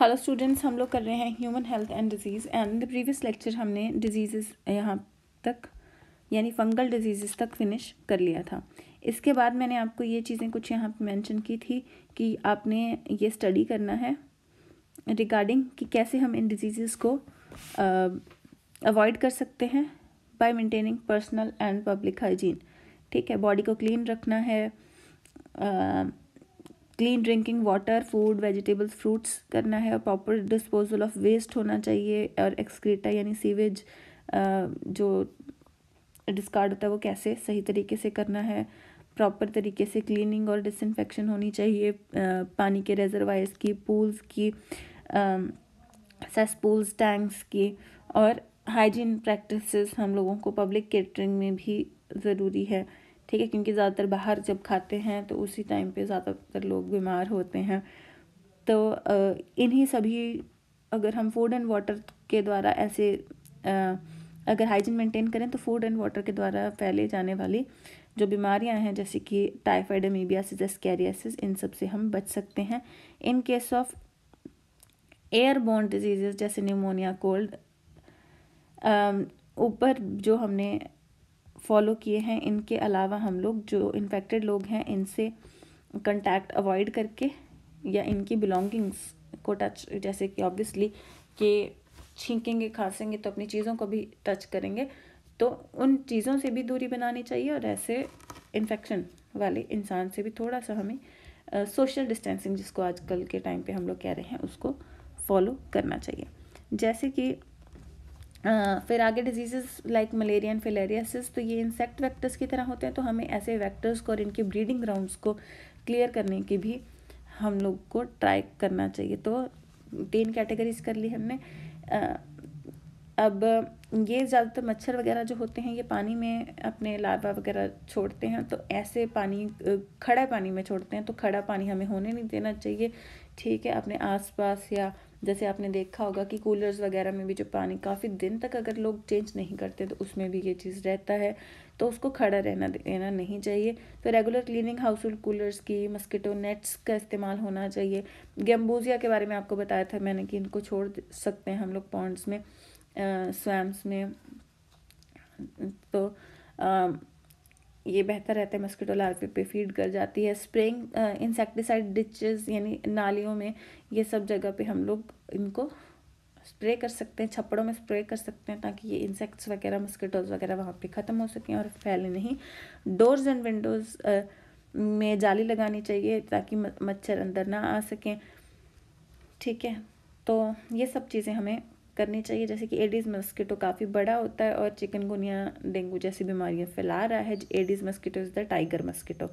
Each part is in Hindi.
हेलो स्टूडेंट्स हम लोग कर रहे हैं human health and disease and the previous lecture हमने डिजीज़ यहाँ तक यानी फंगल डिजीज़ तक फिनिश कर लिया था इसके बाद मैंने आपको ये चीज़ें कुछ यहाँ पे मेंशन की थी कि आपने ये स्टडी करना है रिगार्डिंग कि कैसे हम इन डिजीज़ को अवॉइड कर सकते हैं by maintaining personal and public hygiene ठीक है बॉडी को क्लीन रखना है uh, clean drinking water food vegetables fruits करना है और प्रॉपर डिस्पोजल ऑफ वेस्ट होना चाहिए और एक्सक्रीटा यानी सीवेज जो डिस्कार्ड होता है वो कैसे सही तरीके से करना है प्रॉपर तरीके से क्लीनिंग और डिसइनफेक्शन होनी चाहिए पानी के रेजरवाइज की पूल्स की सेसपूल्स टैंक्स की और हाइजीन प्रैक्टिसेस हम लोगों को पब्लिक केटरिंग में भी ज़रूरी है ठीक है क्योंकि ज़्यादातर बाहर जब खाते हैं तो उसी टाइम पे ज़्यादातर लोग बीमार होते हैं तो इन्हीं सभी अगर हम फूड एंड वाटर के द्वारा ऐसे अगर हाइजीन मेंटेन करें तो फूड एंड वाटर के द्वारा फैले जाने वाली जो बीमारियां हैं जैसे कि टाइफाइड अमीबियासिस एस्कैरियासिस इन सब से हम बच सकते हैं in case of airborne diseases जैसे निमोनिया कोल्ड ऊपर जो हमने फॉलो किए हैं इनके अलावा हम लोग जो इन्फेक्टेड लोग हैं इनसे कंटैक्ट अवॉइड करके या इनकी बिलोंगिंग्स को टच जैसे कि ऑब्वियसली कि छींकेंगे खांसेंगे तो अपनी चीज़ों को भी टच करेंगे तो उन चीज़ों से भी दूरी बनानी चाहिए और ऐसे इन्फेक्शन वाले इंसान से भी थोड़ा सा हमें सोशल डिस्टेंसिंग जिसको आजकल के टाइम पे हम लोग कह रहे हैं उसको फॉलो करना चाहिए जैसे कि फिर आगे disease like malaria and filariasis तो ये इंसेक्ट वेक्टर्स की तरह होते हैं तो हमें ऐसे वेक्टर्स को और इनके ब्रीडिंग ग्राउंड्स को क्लियर करने की भी हम लोग को ट्राई करना चाहिए तो तीन कैटेगरीज कर ली हमने अब ये ज़्यादातर मच्छर वगैरह जो होते हैं ये पानी में अपने लार्वा वगैरह छोड़ते हैं तो ऐसे पानी खड़ा पानी में छोड़ते हैं तो खड़ा पानी हमें होने नहीं देना चाहिए ठीक है अपने आसपास या जैसे आपने देखा होगा कि कूलर्स वगैरह में भी जो पानी काफ़ी दिन तक अगर लोग चेंज नहीं करते तो उसमें भी ये चीज़ रहता है तो उसको खड़ा रहना देना नहीं चाहिए तो regular cleaning household coolers की मस्किटो नेट्स का इस्तेमाल होना चाहिए गेम्बूजिया के बारे में आपको बताया था मैंने कि इनको छोड़ सकते हैं हम लोग पॉन्ड्स में स्वैम्स में तो ये बेहतर रहता है मस्किटो लार्वे पे फीड कर जाती है स्प्रेइंग इंसेक्टिसाइड डिचेस यानी नालियों में ये सब जगह पे हम लोग इनको स्प्रे कर सकते हैं छप्पड़ों में स्प्रे कर सकते हैं ताकि ये इंसेक्ट्स वगैरह मस्किटोज वगैरह वहाँ पे ख़त्म हो सकें और फैले नहीं डोर्स एंड विंडोज़ में जाली लगानी चाहिए ताकि मच्छर अंदर ना आ सकें ठीक है तो ये सब चीज़ें हमें करनी चाहिए जैसे कि एडीज़ मस्कीटो काफ़ी बड़ा होता है और चिकनगुनिया डेंगू जैसी बीमारियाँ फैला रहा है Aedes mosquito is the tiger mosquito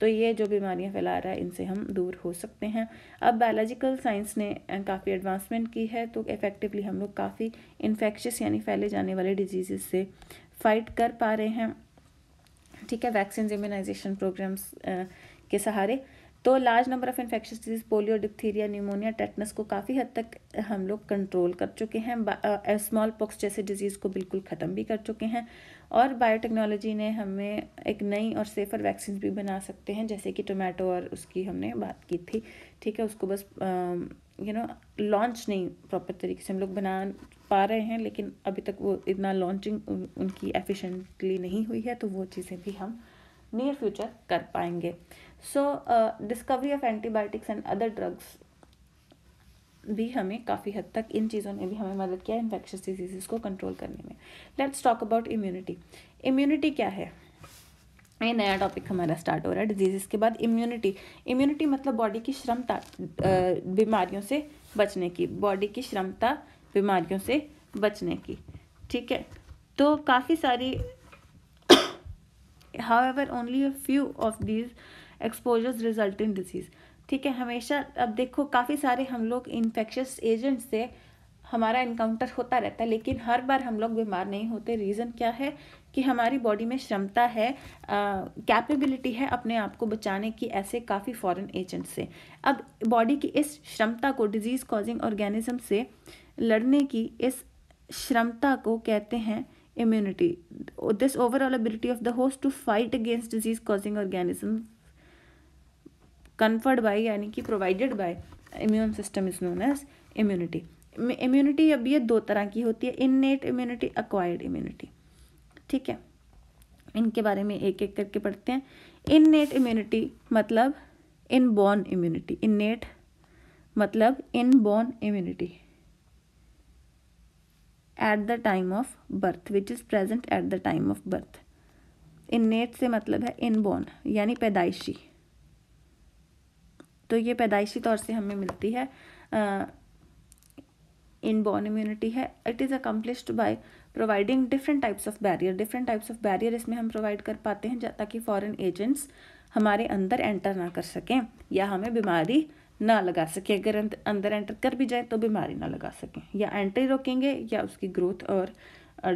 तो ये जो बीमारियाँ फैला रहा है इनसे हम दूर हो सकते हैं अब बायोलॉजिकल साइंस ने काफ़ी एडवांसमेंट की है तो इफ़ेक्टिवली हम लोग काफ़ी इन्फेक्शस यानी फैले जाने वाले डिजीज़ से फाइट कर पा रहे हैं ठीक है वैक्सीन इम्यूनाइजेशन प्रोग्राम्स के सहारे तो large number of infection disease polio diphtheria pneumonia tetanus को काफ़ी हद तक हम लोग कंट्रोल कर चुके हैं स्मॉल पॉक्स जैसे डिजीज़ को बिल्कुल ख़त्म भी कर चुके हैं और बायोटेक्नोलॉजी ने हमें एक नई और सेफ़र वैक्सीन भी बना सकते हैं जैसे कि टोमेटो और उसकी हमने बात की थी ठीक है उसको बस यू नो लॉन्च नहीं प्रॉपर तरीके से हम लोग बना पा रहे हैं लेकिन अभी तक वो इतना लॉन्चिंग उनकी एफिशेंटली नहीं हुई है तो वो चीज़ें भी हम नियर फ्यूचर कर पाएंगे so discovery of antibiotics and other drugs भी हमें काफ़ी हद तक इन चीज़ों ने भी हमें मदद किया इन्फेक्शस डिजीज़ को कंट्रोल करने में let's talk about immunity immunity क्या है ये नया टॉपिक हमारा स्टार्ट हो रहा है डिजीज़ के बाद इम्यूनिटी इम्यूनिटी मतलब बॉडी की क्षमता बीमारियों से बचने की बॉडी की क्षमता बीमारियों से बचने की ठीक है तो काफ़ी सारी however only a few of these exposures result in disease ठीक है हमेशा अब देखो काफ़ी सारे हम लोग इन्फेक्शस एजेंट से हमारा इनकाउंटर होता रहता है लेकिन हर बार हम लोग बीमार नहीं होते रीज़न क्या है कि हमारी बॉडी में क्षमता है कैपेबिलिटी है अपने आप को बचाने की ऐसे काफ़ी फॉरेन एजेंट से अब बॉडी की इस क्षमता को डिजीज़ कॉजिंग ऑर्गेनिज्म से लड़ने की इस क्षमता को कहते हैं immunity this overall ability of the host to fight against disease causing organism conferred by यानी कि provided by immune system is known as immunity immunity अब ये दो तरह की होती है इननेट इम्यूनिटी अक्वायर्ड इम्यूनिटी ठीक है इनके बारे में एक एक करके पढ़ते हैं इननेट इम्यूनिटी मतलब इन बॉर्न इम्यूनिटी इननेट मतलब inborn immunity at the time of birth which is present at the time of birth innate से मतलब है इन बॉर्न यानी पैदाइशी तो ये पैदाइशी तौर से हमें मिलती है इन बॉर्न इम्यूनिटी है it is accomplished by providing different types of barrier different types of barrier इसमें हम प्रोवाइड कर पाते हैं ताकि फॉरेन एजेंट्स हमारे अंदर एंटर ना कर सकें या हमें बीमारी ना लगा सकें अगर अंदर एंटर कर भी जाए तो बीमारी ना लगा सकें या एंट्री रोकेंगे या उसकी ग्रोथ और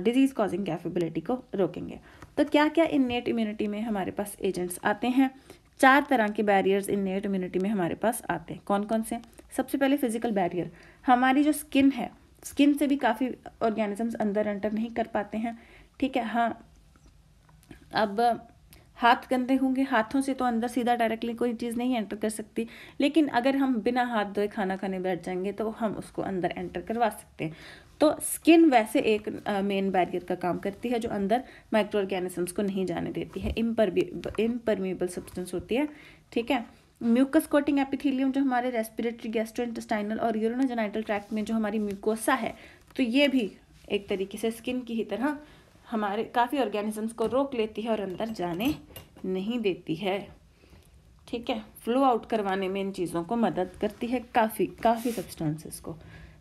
डिजीज़ कॉजिंग कैपेबिलिटी को रोकेंगे तो क्या क्या इन नेट इम्यूनिटी में हमारे पास एजेंट्स आते हैं चार तरह के बैरियर्स नेट इम्यूनिटी में हमारे पास आते हैं कौन कौन से सबसे पहले फिजिकल बैरियर हमारी जो स्किन है स्किन से भी काफ़ी ऑर्गेनिजम्स अंदर एंटर नहीं कर पाते हैं ठीक है हाँ अब हाथ गंदे होंगे हाथों से तो अंदर सीधा डायरेक्टली कोई चीज़ नहीं एंटर कर सकती लेकिन अगर हम बिना हाथ धोए खाना खाने बैठ जाएंगे तो हम उसको अंदर एंटर करवा सकते हैं तो स्किन वैसे एक मेन बैरियर का काम करती है जो अंदर माइक्रो ऑर्गेनिजम्स को नहीं जाने देती है इम्परमेबल सब्सटेंस होती है ठीक है म्यूकस कोटिंग एपिथीलियम जो हमारे रेस्पिरेटरी गैस्ट्रो इंटेस्टाइनल और यूरोनोजेनाइटल ट्रैक्ट में जो हमारी म्यूकोसा है तो ये भी एक तरीके से स्किन की ही तरह हमारे काफ़ी ऑर्गेनिजम्स को रोक लेती है और अंदर जाने नहीं देती है ठीक है फ्लो आउट करवाने में इन चीज़ों को मदद करती है काफ़ी काफ़ी सब्सटेंसेस को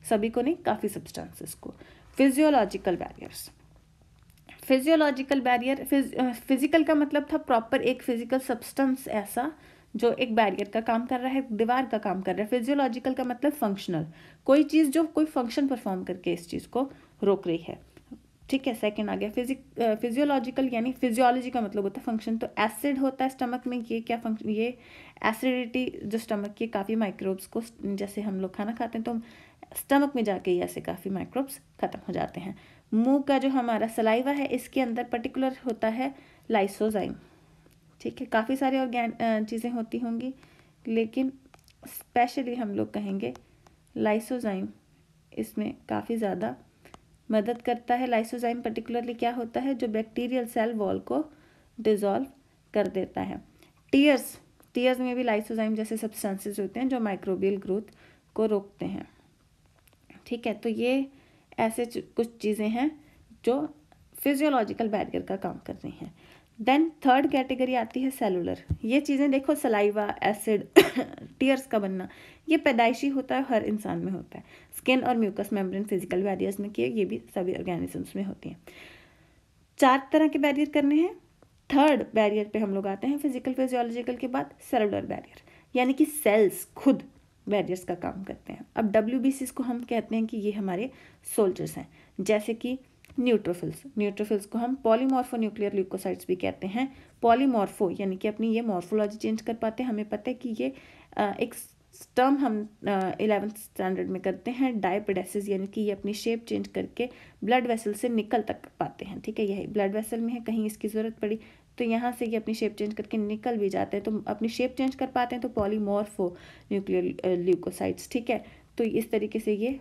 सभी को नहीं काफ़ी सब्सटेंसेस को physiological barriers physiological barrier physical का मतलब था प्रॉपर एक फिजिकल सब्सटेंस ऐसा जो एक बैरियर का काम कर रहा है दीवार का काम कर रहा है फिजियोलॉजिकल का मतलब फंक्शनल कोई चीज़ जो कोई फंक्शन परफॉर्म करके इस चीज़ को रोक रही है ठीक है सेकंड आ गया फिजिक फिजियोलॉजिकल यानी फिजियोलॉजी का मतलब होता है फंक्शन तो एसिड होता है स्टमक में ये क्या फंक्शन ये एसिडिटी जो स्टमक की काफ़ी माइक्रोब्स को जैसे हम लोग खाना खाते हैं तो स्टमक में जाके ये ऐसे काफ़ी माइक्रोब्स ख़त्म हो जाते हैं मुंह का जो हमारा सलाइवा है इसके अंदर पर्टिकुलर होता है लाइसोजाइम ठीक है काफ़ी सारे ऑर्गेन चीज़ें होती होंगी लेकिन स्पेशली हम लोग कहेंगे लाइसोजाइम इसमें काफ़ी ज़्यादा मदद करता है लाइसोजाइम पर्टिकुलरली क्या होता है जो बैक्टीरियल सेल वॉल को डिज़ोल्व कर देता है टीयर्स टीयर्स में भी लाइसोजाइम जैसे सब्सटेंसेस होते हैं जो माइक्रोबियल ग्रोथ को रोकते हैं ठीक है तो ये ऐसे कुछ चीज़ें हैं जो फिजियोलॉजिकल बैरियर का काम कर रही हैं देन थर्ड कैटेगरी आती है सेलुलर ये चीज़ें देखो सलाइवा एसिड टीयर्स का बनना ये पैदाइशी होता है हर इंसान में होता है स्किन और म्यूकस मेम्ब्रेन फिजिकल बैरियर्स में किए ये भी सभी ऑर्गेनिजम्स में होती हैं चार तरह के बैरियर करने हैं थर्ड बैरियर पे हम लोग आते हैं फिजिकल फिजियोलॉजिकल के बाद सेलुलर बैरियर यानी कि सेल्स खुद बैरियर्स का काम करते हैं अब डब्ल्यू बी को हम कहते हैं कि ये हमारे सोल्जर्स हैं जैसे कि न्यूट्रोफिल्स न्यूट्रोफिल्स को हम पॉलीमॉर्फो न्यूक्लियर ल्यूकोसाइट्स भी कहते हैं पॉलीमॉर्फो यानी कि अपनी ये मॉर्फोलॉजी चेंज कर पाते हैं हमें पता है कि ये एक टर्म हम इलेवेंथ स्टैंडर्ड में करते हैं डायपेडेसिस यानी कि ये अपनी शेप चेंज करके ब्लड वेसल से निकल तक पाते हैं ठीक है यही ब्लड वेसल में है कहीं इसकी ज़रूरत पड़ी तो यहाँ से ये अपनी शेप चेंज करके निकल भी जाते हैं तो अपनी शेप चेंज कर पाते हैं तो पॉलीमॉर्फो न्यूक्लियर ल्यूकोसाइट्स ठीक है तो इस तरीके से ये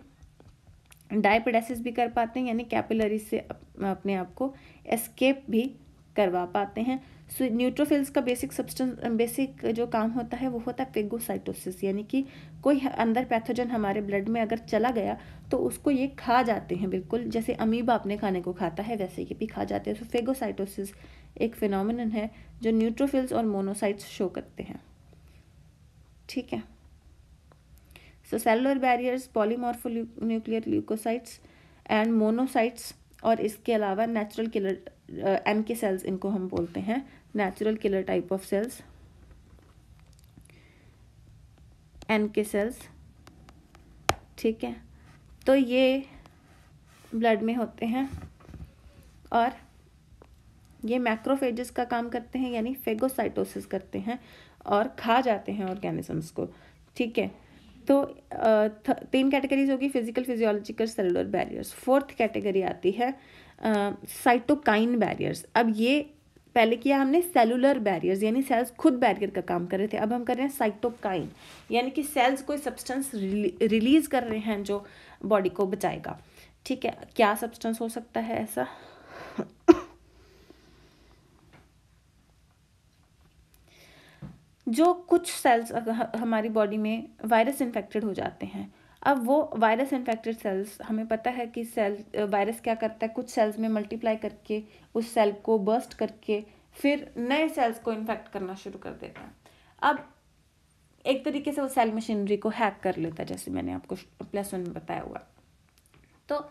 डायपेडाइसिस भी कर पाते हैं यानी कैपिलरी से अपने आप को एस्केप भी करवा पाते हैं सो so, न्यूट्रोफिल्स का बेसिक सब्सटेंस बेसिक जो काम होता है वो होता है फेगोसाइटोसिस यानी कि कोई अंदर पैथोजन हमारे ब्लड में अगर चला गया तो उसको ये खा जाते हैं बिल्कुल जैसे अमीबा अपने खाने को खाता है वैसे ये भी खा जाते हैं सो so, फेगोसाइटोसिस एक फिनमिन है जो न्यूट्रोफिल्स और मोनोसाइट्स शो करते हैं ठीक है so cellular barriers nuclear leucocytes and monocytes और इसके अलावा natural killer M K cells इनको हम बोलते हैं natural killer type of cells N K cells ठीक है तो ये ब्लड में होते हैं और ये मैक्रोफेजेस का काम करते हैं यानी फेगोसाइटोसिस करते हैं और खा जाते हैं ऑर्गेनिजम्स को ठीक है तो तीन कैटेगरीज होगी physical physiological cellular barriers fourth category आती है साइटोकाइन बैरियर्स अब ये पहले किया हमने सेलुलर बैरियर्स यानी सेल्स खुद बैरियर का काम कर रहे थे अब हम कर रहे हैं साइटोकाइन यानी कि सेल्स कोई सब्सटेंस रिलीज कर रहे हैं जो बॉडी को बचाएगा ठीक है क्या सब्सटेंस हो सकता है ऐसा जो कुछ सेल्स हमारी बॉडी में वायरस इन्फेक्टेड हो जाते हैं अब वो वायरस इन्फेक्टेड सेल्स हमें पता है कि सेल वायरस क्या करता है कुछ सेल्स में मल्टीप्लाई करके उस सेल को बर्स्ट करके फिर नए सेल्स को इन्फेक्ट करना शुरू कर देता है अब एक तरीके से वो सेल मशीनरी को हैक कर लेता है जैसे मैंने आपको प्लस वन में बताया हुआ तो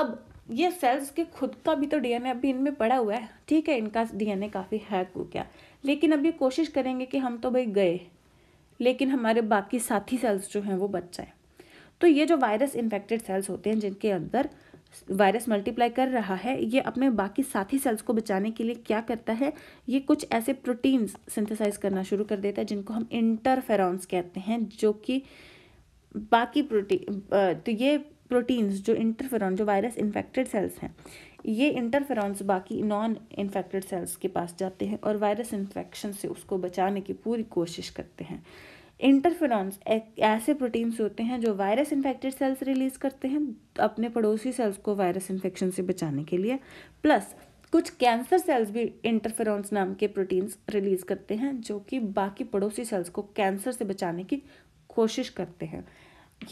अब ये सेल्स के खुद का भी तो डीएनए अभी इनमें पड़ा हुआ है ठीक है इनका डीएनए काफ़ी हैक हो गया लेकिन अभी कोशिश करेंगे कि हम तो भाई गए लेकिन हमारे बाकी साथी सेल्स जो हैं वो बच जाएँ तो ये जो वायरस इन्फेक्टेड सेल्स होते हैं जिनके अंदर वायरस मल्टीप्लाई कर रहा है ये अपने बाकी साथी सेल्स को बचाने के लिए क्या करता है ये कुछ ऐसे प्रोटीन्स सिंथेसाइज करना शुरू कर देता है जिनको हम इंटरफेरॉन्स कहते हैं जो कि बाकी प्रोटीन तो ये प्रोटीन्स जो इंटरफेरॉन जो वायरस इन्फेक्टेड सेल्स हैं ये इंटरफेरॉन्स बाकी नॉन इन्फेक्टेड सेल्स के पास जाते हैं और वायरस इन्फेक्शन से उसको बचाने की पूरी कोशिश करते हैं इंटरफेरॉन्स ऐसे प्रोटीन्स होते हैं जो वायरस इन्फेक्टेड सेल्स रिलीज़ करते हैं अपने पड़ोसी सेल्स को वायरस इन्फेक्शन से बचाने के लिए प्लस कुछ कैंसर सेल्स भी इंटरफेरॉन्स नाम के प्रोटीन्स रिलीज़ करते हैं जो कि बाकी पड़ोसी सेल्स को कैंसर से बचाने की कोशिश करते हैं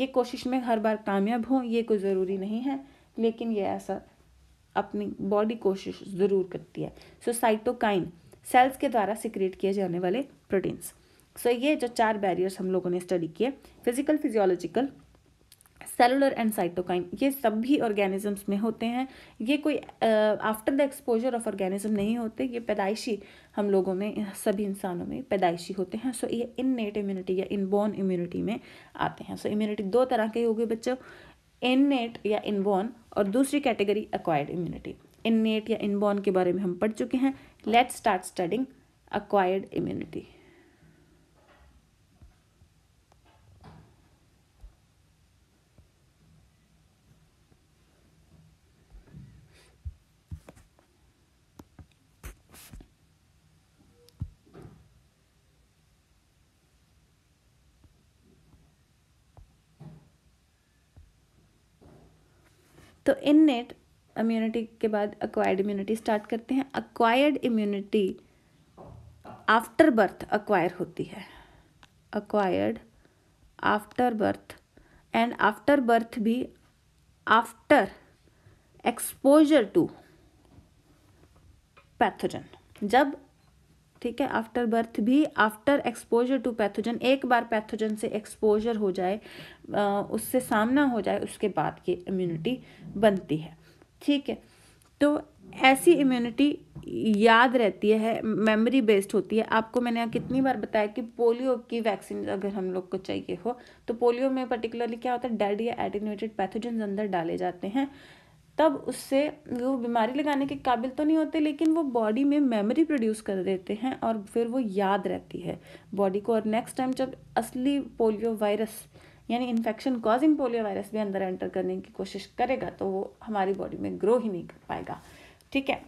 ये कोशिश में हर बार कामयाब हूँ ये कोई ज़रूरी नहीं है लेकिन ये ऐसा अपनी बॉडी कोशिश ज़रूर करती है सो साइटोकाइन सेल्स के द्वारा सिक्रिएट किए जाने वाले प्रोटीन्स सो so, ये जो चार बैरियर्स हम लोगों ने स्टडी किए physical physiological cellular and cytokine ये सभी ऑर्गेनिजम्स में होते हैं ये कोई after the exposure of organism नहीं होते ये पैदाइशी हम लोगों में सभी इंसानों में पैदाइशी होते हैं सो ये इन नेट इम्यूनिटी या बॉर्न इम्यूनिटी में आते हैं सो इम्यूनिटी दो तरह के होगी बच्चों इन नेट या इनबॉर्न और दूसरी category acquired immunity innate या इनबॉर्न के बारे में हम पढ़ चुके हैं let's start studying acquired immunity तो इन नेट इम्यूनिटी के बाद अक्वायर्ड इम्यूनिटी स्टार्ट करते हैं acquired immunity after birth acquire होती है acquired after birth and after birth भी आफ्टर एक्सपोजर टू पैथोजन जब ठीक है आफ्टर बर्थ भी आफ्टर एक्सपोजर टू पैथोजन एक बार पैथोजन से एक्सपोजर हो जाए उससे सामना हो जाए उसके बाद की इम्यूनिटी बनती है ठीक है तो ऐसी इम्यूनिटी याद रहती है मेमोरी बेस्ड होती है आपको मैंने कितनी बार बताया कि पोलियो की वैक्सीन अगर हम लोग को चाहिए हो तो पोलियो में पर्टिकुलरली क्या होता है डेड या एटिनेटेड पैथोजन अंदर डाले जाते हैं तब उससे वो बीमारी लगाने के काबिल तो नहीं होते लेकिन वो बॉडी में मेमोरी प्रोड्यूस कर देते हैं और फिर वो याद रहती है बॉडी को और नेक्स्ट टाइम जब असली पोलियो वायरस यानी इन्फेक्शन कॉजिंग पोलियो वायरस भी अंदर एंटर करने की कोशिश करेगा तो वो हमारी बॉडी में ग्रो ही नहीं कर पाएगा ठीक है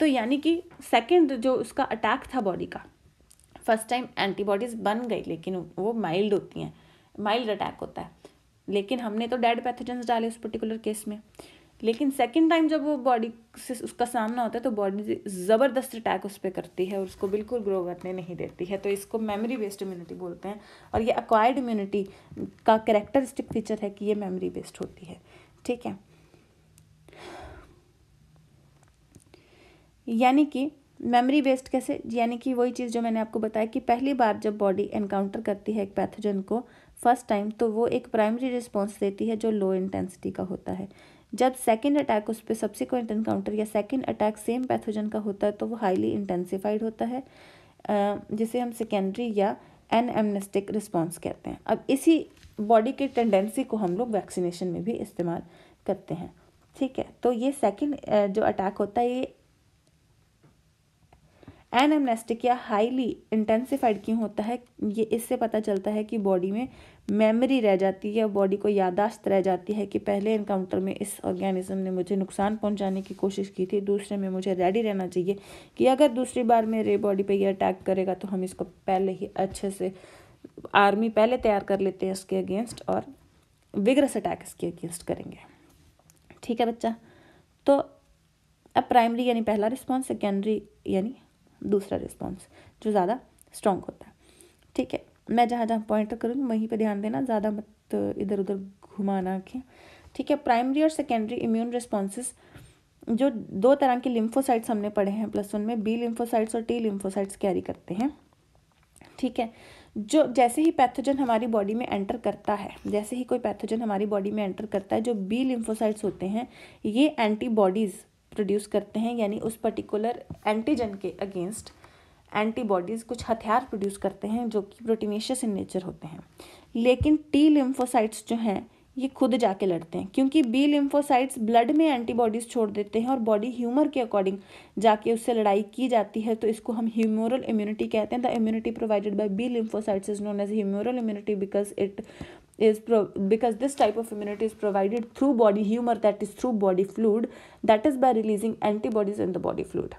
तो यानी कि सेकेंड जो उसका अटैक था बॉडी का फर्स्ट टाइम एंटीबॉडीज़ बन गई लेकिन वो माइल्ड होती हैं माइल्ड अटैक होता है लेकिन हमने तो डेड पैथोजेंस डाले उस पर्टिकुलर केस में लेकिन सेकेंड टाइम जब वो बॉडी से उसका सामना होता है तो बॉडी ज़बरदस्त अटैक उस पर करती है और उसको बिल्कुल ग्रो करने नहीं देती है तो इसको मेमोरी बेस्ड इम्यूनिटी बोलते हैं और ये अक्वायर्ड इम्यूनिटी का करेक्टरिस्टिक फीचर है कि ये मेमोरी बेस्ड होती है ठीक है यानी कि मेमोरी बेस्ड कैसे यानी कि वही चीज़ जो मैंने आपको बताया कि पहली बार जब बॉडी एनकाउंटर करती है एक पैथोजन को फर्स्ट टाइम तो वो एक प्राइमरी रिस्पॉन्स देती है जो लो इंटेंसिटी का होता है जब सेकेंड अटैक उस पर सब्सिक्वेंट इनकाउंटर या सेकेंड अटैक सेम पैथोजन का होता है तो वो हाईली इंटेंसीफाइड होता है जिसे हम सेकेंडरी या एन एमनेस्टिक रिस्पॉन्स कहते हैं अब इसी बॉडी की टेंडेंसी को हम लोग वैक्सीनेशन में भी इस्तेमाल करते हैं ठीक है तो ये सेकेंड जो अटैक होता है ये एन या हाईली इंटेंसिफाइड क्यों होता है ये इससे पता चलता है कि बॉडी में मेमोरी रह जाती है या बॉडी को यादाश्त रह जाती है कि पहले इनकाउंटर में इस ऑर्गेनिज्म ने मुझे नुकसान पहुंचाने की कोशिश की थी दूसरे में मुझे रेडी रहना चाहिए कि अगर दूसरी बार मेरे बॉडी पर यह अटैक करेगा तो हम इसको पहले ही अच्छे से आर्मी पहले तैयार कर लेते हैं इसके अगेंस्ट और विग्रस अटैक इसके अगेंस्ट करेंगे ठीक है बच्चा तो अब प्राइमरी यानी पहला रिस्पॉन्स सेकेंडरी यानी दूसरा रिस्पॉन्स जो ज़्यादा स्ट्रॉन्ग होता है ठीक है मैं जहाँ जहाँ पॉइंट तक करूँ वहीं पर ध्यान देना ज़्यादा मत इधर उधर घुमाना के ठीक है प्राइमरी और सेकेंडरी इम्यून रिस्पॉन्सेज जो दो तरह के लिम्फोसाइट्स हमने पढ़े हैं प्लस वन में बी लिम्फोसाइट्स और टी लिम्फोसाइट्स कैरी करते हैं ठीक है जो जैसे ही पैथोजन हमारी बॉडी में एंटर करता है जैसे ही कोई पैथोजन हमारी बॉडी में एंटर करता है जो बी लिम्फोसाइट्स होते हैं ये एंटीबॉडीज़ प्रोड्यूस करते हैं यानी उस पर्टिकुलर एंटीजन के अगेंस्ट एंटीबॉडीज़ कुछ हथियार प्रोड्यूस करते हैं जो कि प्रोटीनेशियस इन नेचर होते हैं लेकिन टी लिम्फोसाइट्स जो हैं ये खुद जाके लड़ते हैं क्योंकि बी लिम्फोसाइट्स ब्लड में एंटीबॉडीज़ छोड़ देते हैं और बॉडी ह्यूमर के अकॉर्डिंग जाके उससे लड़ाई की जाती है तो इसको हम ह्यूमोरल इम्यूनिटी कहते हैं the immunity provided by B lymphocytes is known as humoral immunity because it is pro- because this type of immunity is provided through body humor that is through body fluid that is by releasing antibodies in the body fluid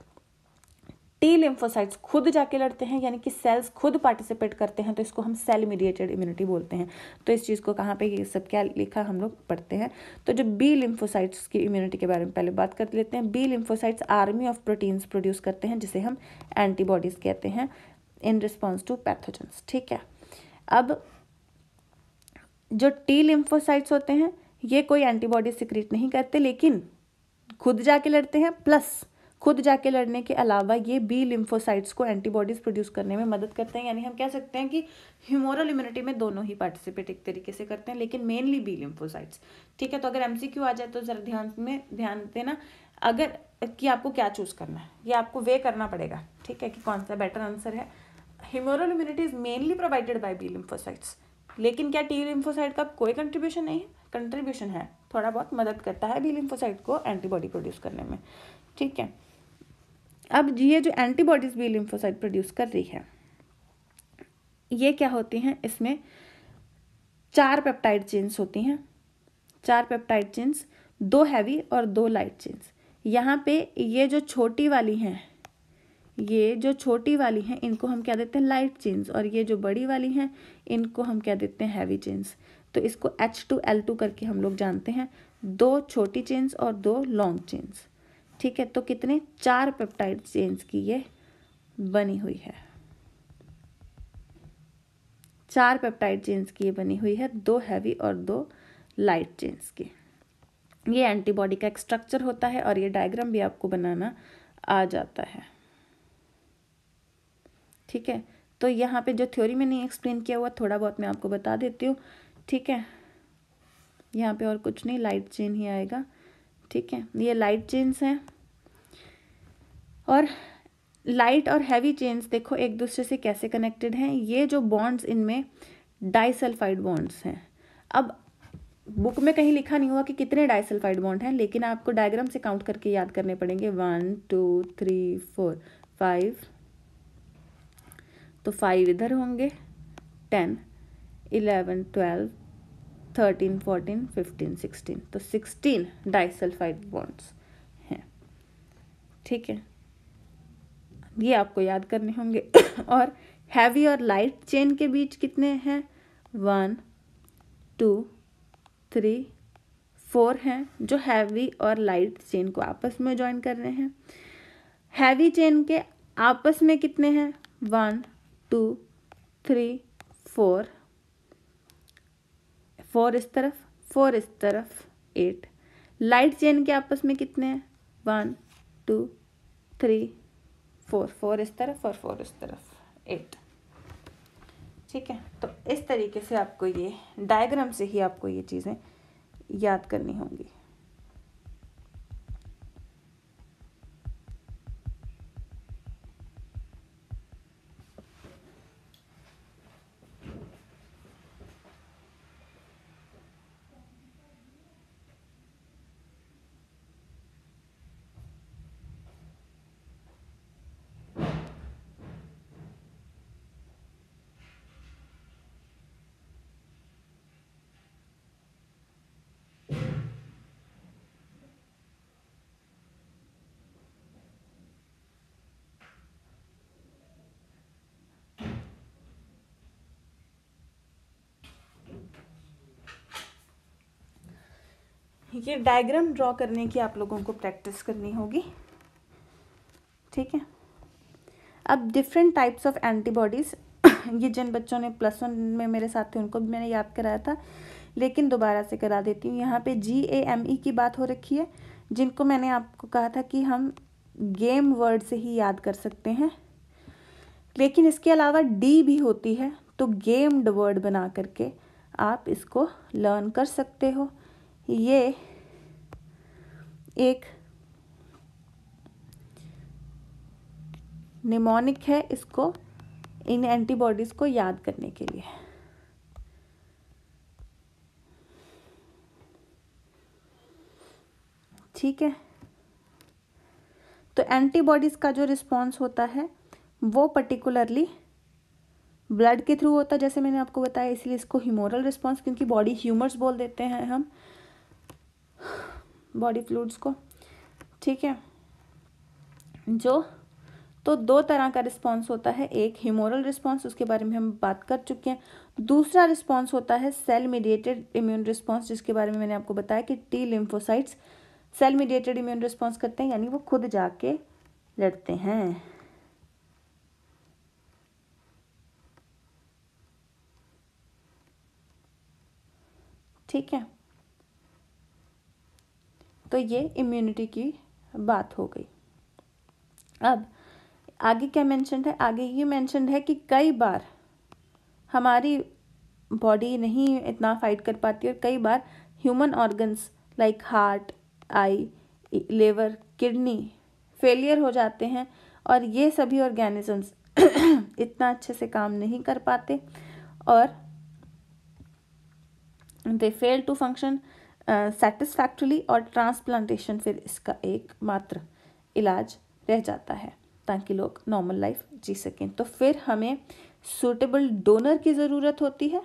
T lymphocytes खुद जाके लड़ते हैं यानी कि सेल्स खुद पार्टिसिपेट करते हैं तो इसको हम सेल मीडिएटेड इम्यूनिटी बोलते हैं तो इस चीज़ को कहाँ पे ये सब क्या लिखा हम लोग पढ़ते हैं तो जो बी लिम्फोसाइट्स की इम्यूनिटी के बारे में पहले बात कर लेते हैं B lymphocytes army of proteins produce करते हैं जिसे हम एंटीबॉडीज़ कहते हैं इन रिस्पॉन्स टू पैथोजन्स ठीक है अब जो टी लिम्फोसाइट्स होते हैं ये कोई एंटीबॉडी सिक्रीट नहीं करते लेकिन खुद जाके लड़ते हैं प्लस खुद जाके लड़ने के अलावा ये बी लिम्फोसाइट्स को एंटीबॉडीज़ प्रोड्यूस करने में मदद करते हैं यानी हम कह सकते हैं कि ह्यूमोरल इम्यूनिटी में दोनों ही पार्टिसिपेट एक तरीके से करते हैं लेकिन मेनली बी लिम्फोसाइट्स ठीक है तो अगर एमसीक्यू आ जाए तो ज़रा ध्यान में ध्यान देना अगर कि आपको क्या चूज़ करना है ये आपको वे करना पड़ेगा ठीक है कि कौन सा बेटर आंसर है humoral immunity is mainly provided by B lymphocytes लेकिन क्या टी लिम्फोसाइट का कोई कंट्रीब्यूशन नहीं है कंट्रीब्यूशन है थोड़ा बहुत मदद करता है बी लिम्फोसाइट को एंटीबॉडी प्रोड्यूस करने में ठीक है अब ये जो एंटीबॉडीज़ बी लिम्फोसाइट प्रोड्यूस कर रही है ये क्या होती हैं इसमें चार पेप्टाइड चेन्स होती हैं चार पेप्टाइड चेन्स दो हैवी और दो लाइट चेन्स यहाँ पे ये जो छोटी वाली हैं ये जो छोटी वाली हैं इनको हम क्या देते हैं लाइट चेन्स और ये जो बड़ी वाली हैं इनको हम क्या देते हैं हैवी चेन्स तो इसको एच टू एल टू करके हम लोग जानते हैं दो छोटी चेन्स और दो लॉन्ग चेन्स ठीक है तो कितने चार पेप्टाइड चेन्स की ये बनी हुई है चार पेप्टाइड चेन्स की ये बनी हुई है दो हैवी और दो लाइट चेन्स की ये एंटीबॉडी का एक स्ट्रक्चर होता है और ये डायग्राम भी आपको बनाना आ जाता है ठीक है तो यहाँ पे जो थ्योरी में नहीं एक्सप्लेन किया हुआ थोड़ा बहुत मैं आपको बता देती हूँ ठीक है यहाँ पे और कुछ नहीं लाइट चेन ही आएगा ठीक है ये लाइट चेन्स हैं और लाइट और हैवी चेन्स देखो एक दूसरे से कैसे कनेक्टेड हैं ये जो बॉन्ड्स इनमें डाइसल्फाइड बॉन्ड्स हैं अब बुक में कहीं लिखा नहीं हुआ कि कितने डाइसल्फाइड बॉन्ड हैं लेकिन आपको डायग्राम से काउंट करके याद करने पड़ेंगे one two three four five तो फाइव इधर होंगे ten eleven twelve thirteen fourteen fifteen sixteen तो सिक्सटीन डाइसल्फाइड बॉन्ड्स हैं ठीक है ये आपको याद करने होंगे और हैवी और लाइट चेन के बीच कितने हैं वन टू थ्री फोर हैं जो हैवी और लाइट चेन को आपस में ज्वाइन कर रहे हैं हैवी चेन के आपस में कितने हैं one two three four four इस तरफ फोर इस तरफ एट लाइट चेन के आपस में कितने हैं one two three four four इस तरफ और फोर इस तरफ एट ठीक है तो इस तरीके से आपको ये डायग्राम से ही आपको ये चीज़ें याद करनी होंगी ये डायग्राम ड्रॉ करने की आप लोगों को प्रैक्टिस करनी होगी ठीक है अब डिफरेंट टाइप्स ऑफ एंटीबॉडीज़ ये जिन बच्चों ने प्लस वन में मेरे साथ थे उनको भी मैंने याद कराया था लेकिन दोबारा से करा देती हूँ यहाँ पे जी ए एम ई की बात हो रखी है जिनको मैंने आपको कहा था कि हम गेम वर्ड से ही याद कर सकते हैं लेकिन इसके अलावा डी भी होती है तो गेम्ड वर्ड बना करके आप इसको लर्न कर सकते हो ये एक निमोनिक है इसको इन एंटीबॉडीज़ को याद करने के लिए ठीक है तो एंटीबॉडीज़ का जो रिस्पॉन्स होता है वो पर्टिकुलरली ब्लड के थ्रू होता है जैसे मैंने आपको बताया इसलिए इसको ह्यूमोरल रिस्पॉन्स क्योंकि बॉडी ह्यूमर्स बोल देते हैं हम बॉडी फ्लूड्स को ठीक है जो तो दो तरह का रिस्पॉन्स होता है एक ह्यूमोरल रिस्पॉन्स उसके बारे में हम बात कर चुके हैं दूसरा रिस्पॉन्स होता है सेल मीडिएटेड इम्यून रिस्पॉन्स जिसके बारे में मैंने आपको बताया कि T lymphocytes cell mediated immune response करते हैं यानी वो खुद जाके लड़ते हैं ठीक है तो ये इम्यूनिटी की बात हो गई अब आगे क्या मैंशन है आगे ये मैंशन है कि कई बार हमारी बॉडी नहीं इतना फाइट कर पाती और कई बार human organs like heart eye liver kidney failure हो जाते हैं और ये सभी ऑर्गेनिजम्स इतना अच्छे से काम नहीं कर पाते और they fail to function satisfactorily और ट्रांसप्लांटेशन फिर इसका एक मात्र इलाज रह जाता है ताकि लोग नॉर्मल लाइफ जी सकें तो फिर हमें सूटेबल डोनर की ज़रूरत होती है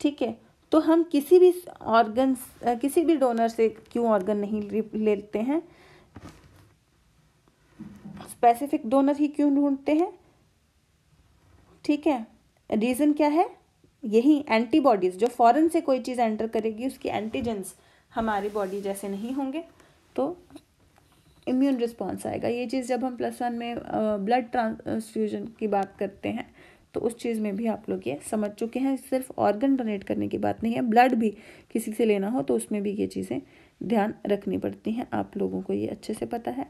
ठीक है तो हम किसी भी ऑर्गन किसी भी डोनर से क्यों ऑर्गन नहीं लेते हैं स्पेसिफिक डोनर ही क्यों ढूंढते हैं ठीक है रीज़न क्या है यही एंटीबॉडीज़ जो फॉरेन से कोई चीज़ एंटर करेगी उसकी एंटीजेंस हमारी बॉडी जैसे नहीं होंगे तो इम्यून रिस्पॉन्स आएगा ये चीज़ जब हम प्लस वन में ब्लड ट्रांसफ्यूजन की बात करते हैं तो उस चीज़ में भी आप लोग ये समझ चुके हैं सिर्फ ऑर्गन डोनेट करने की बात नहीं है ब्लड भी किसी से लेना हो तो उसमें भी ये चीज़ें ध्यान रखनी पड़ती हैं आप लोगों को ये अच्छे से पता है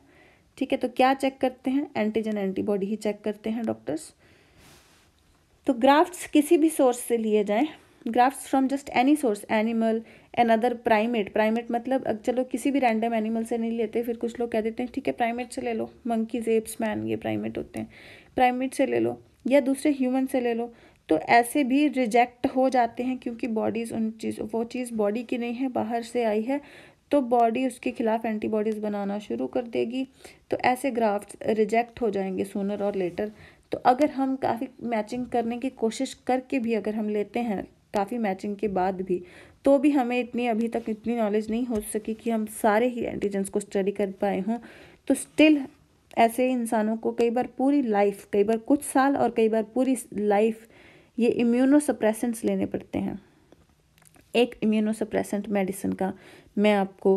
ठीक है तो क्या चेक करते हैं एंटीजन एंटीबॉडी ही चेक करते हैं डॉक्टर्स तो ग्राफ्ट किसी भी सोर्स से लिए जाएँ grafts from just any source animal and other primate primate मतलब चलो किसी भी रैंडम एनिमल से नहीं लेते फिर कुछ लोग कह देते हैं ठीक है प्राइमेट से ले लो मंकी जेब्स मैन ये प्राइमेट होते हैं प्राइमेट से ले लो या दूसरे ह्यूमन से ले लो तो ऐसे भी रिजेक्ट हो जाते हैं क्योंकि बॉडीज़ उन चीज़ वो चीज़ बॉडी की नहीं है बाहर से आई है तो बॉडी उसके खिलाफ एंटीबॉडीज़ बनाना शुरू कर देगी तो ऐसे ग्राफ्ट रिजेक्ट हो जाएंगे सोनर और लेटर तो अगर हम काफ़ी मैचिंग करने की कोशिश करके भी अगर हम लेते हैं काफ़ी मैचिंग के बाद भी तो भी हमें इतनी अभी तक इतनी नॉलेज नहीं हो सकी कि हम सारे ही एंटीजेंस को स्टडी कर पाए हों तो स्टिल ऐसे इंसानों को कई बार पूरी लाइफ कई बार कुछ साल और कई बार पूरी लाइफ ये इम्यूनो सप्रेसेंट्स लेने पड़ते हैं एक इम्यूनो सप्रेसेंट मेडिसिन का मैं आपको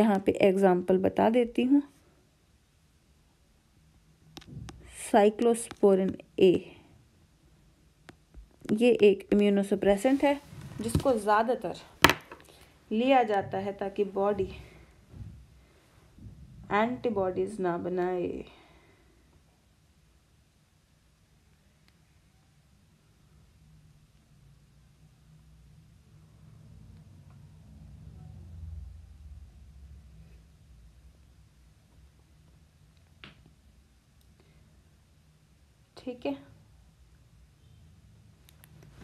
यहाँ पे एग्जांपल बता देती हूँ साइक्लोस्पोरिन ए ये एक इम्यूनोसप्रेसेंट है जिसको ज़्यादातर लिया जाता है ताकि बॉडी एंटीबॉडीज़ ना बनाए ठीक है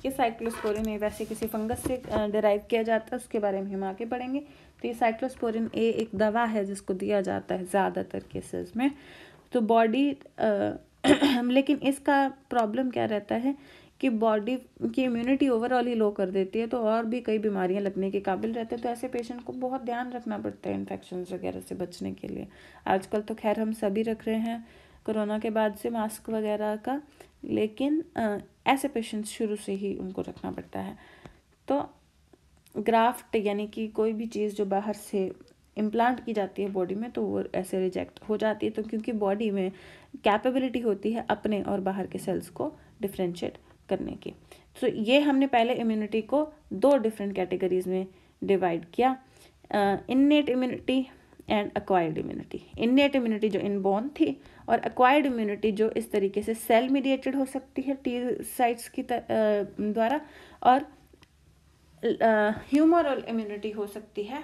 ये साइक्लोस्पोरिन ए वैसे किसी फंगस से डिराइव किया जाता है उसके बारे में हम आगे पढ़ेंगे तो ये साइक्लोस्पोरिन ए एक दवा है जिसको दिया जाता है ज़्यादातर केसेस में तो बॉडी लेकिन इसका प्रॉब्लम क्या रहता है कि बॉडी की इम्यूनिटी ओवरऑल ही लो कर देती है तो और भी कई बीमारियां लगने के काबिल रहते हैं तो ऐसे पेशेंट को बहुत ध्यान रखना पड़ता है इन्फेक्शन वगैरह से बचने के लिए आजकल तो खैर हम सभी रख रहे हैं कोरोना के बाद से मास्क वगैरह का लेकिन ऐसे पेशेंट्स शुरू से ही उनको रखना पड़ता है तो ग्राफ्ट यानी कि कोई भी चीज़ जो बाहर से इम्प्लांट की जाती है बॉडी में तो वो ऐसे रिजेक्ट हो जाती है तो क्योंकि बॉडी में कैपेबिलिटी होती है अपने और बाहर के सेल्स को डिफ्रेंशिएट करने की तो ये हमने पहले इम्यूनिटी को दो डिफरेंट कैटेगरीज में डिवाइड किया innate immunity and acquired immunity innate immunity जो इनबॉर्न थी और एक्वायर्ड इम्यूनिटी जो इस तरीके से सेल मीडिएटेड हो सकती है टी साइट्स की द्वारा और ह्यूमरल इम्यूनिटी हो सकती है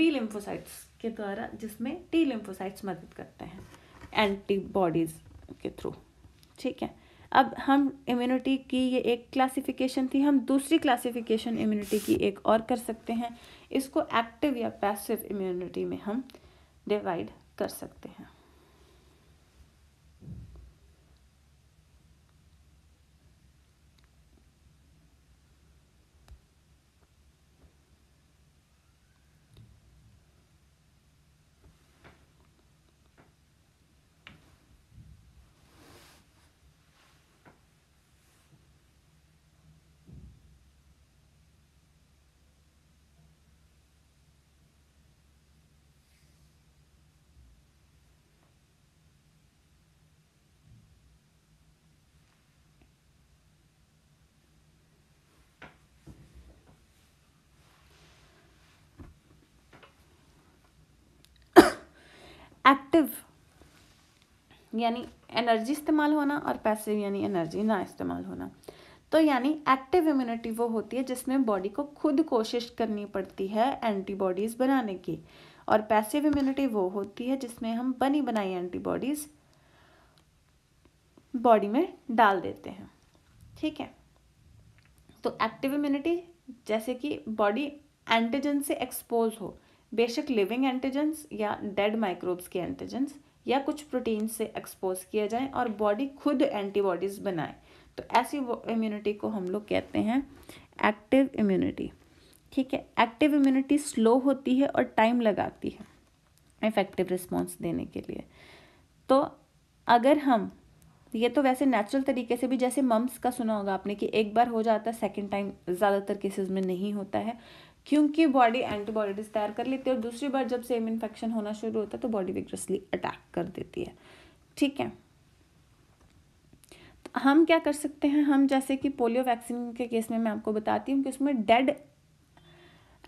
बी लिम्फोसाइट्स के द्वारा जिसमें टी लिम्फोसाइट्स मदद करते हैं एंटीबॉडीज़ के थ्रू ठीक है अब हम इम्यूनिटी की ये एक क्लासिफिकेशन थी हम दूसरी क्लासिफिकेशन इम्यूनिटी की एक और कर सकते हैं इसको एक्टिव या पैसिव इम्यूनिटी में हम डिवाइड कर सकते हैं एक्टिव यानी एनर्जी इस्तेमाल होना और पैसिव यानी एनर्जी ना इस्तेमाल होना तो यानी एक्टिव इम्यूनिटी वो होती है जिसमें बॉडी को खुद कोशिश करनी पड़ती है एंटीबॉडीज़ बनाने की और पैसिव इम्यूनिटी वो होती है जिसमें हम बनी बनाई एंटीबॉडीज़ बॉडी में डाल देते हैं ठीक है तो एक्टिव इम्यूनिटी जैसे कि बॉडी एंटीजन से एक्सपोज हो बेशक लिविंग एंटीजेंस या डेड माइक्रोब्स के एंटीजेंस या कुछ प्रोटीन से एक्सपोज किया जाए और बॉडी खुद एंटीबॉडीज़ बनाए तो ऐसी इम्यूनिटी को हम लोग कहते हैं एक्टिव इम्यूनिटी ठीक है एक्टिव इम्यूनिटी स्लो होती है और टाइम लगाती है इफेक्टिव रिस्पॉन्स देने के लिए तो अगर हम ये तो वैसे नेचुरल तरीके से भी जैसे मम्स का सुना होगा आपने कि एक बार हो जाता है सेकेंड टाइम ज़्यादातर केसेस में नहीं होता है क्योंकि बॉडी एंटीबॉडीज तैयार कर लेती है और दूसरी बार जब सेम इन्फेक्शन होना शुरू होता है तो बॉडी विग्रसली अटैक कर देती है ठीक है तो हम क्या कर सकते हैं हम जैसे कि पोलियो वैक्सीन के केस में मैं आपको बताती हूँ कि उसमें डेड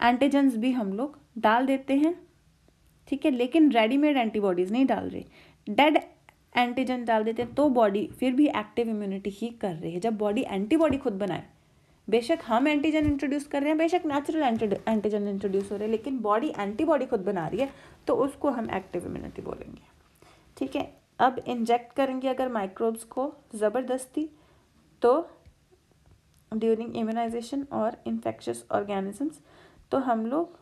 एंटीजेंस भी हम लोग डाल देते हैं ठीक है लेकिन रेडीमेड एंटीबॉडीज़ नहीं डाल रहे डेड एंटीजन डाल देते हैं तो बॉडी फिर भी एक्टिव इम्यूनिटी ही कर रही है जब बॉडी एंटीबॉडी खुद बनाए बेशक हम एंटीजन इंट्रोड्यूस कर रहे हैं बेशक नेचुरल एंटीजन इंट्रोड्यूस हो रहे हैं लेकिन बॉडी एंटीबॉडी खुद बना रही है तो उसको हम एक्टिव इम्यूनिटी बोलेंगे ठीक है अब इंजेक्ट करेंगे अगर माइक्रोब्स को ज़बरदस्ती तो ड्यूरिंग इम्यूनाइजेशन और इन्फेक्शस ऑर्गेनिजम्स तो हम लोग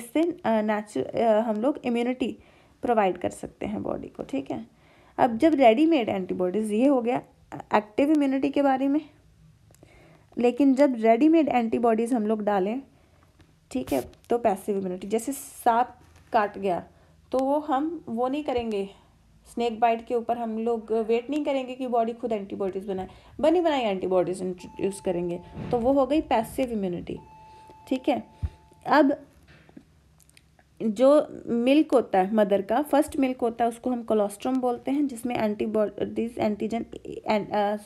इससे नेचुर हम लोग इम्यूनिटी प्रोवाइड कर सकते हैं बॉडी को ठीक है अब जब रेडीमेड एंटीबॉडीज़ ये हो गया एक्टिव इम्यूनिटी के बारे में लेकिन जब रेडीमेड एंटीबॉडीज़ हम लोग डालें ठीक है तो पैसिव इम्यूनिटी जैसे सांप काट गया तो वो हम वो नहीं करेंगे स्नैक बाइट के ऊपर हम लोग वेट नहीं करेंगे कि बॉडी खुद एंटीबॉडीज़ बनाए बनी बनाई एंटीबॉडीज़ इंट्रोड्यूस करेंगे तो वो हो गई पैसिव इम्यूनिटी ठीक है अब जो मिल्क होता है मदर का फर्स्ट मिल्क होता है उसको हम कोलोस्ट्रम बोलते हैं जिसमें एंटीबॉडीज एंटीजन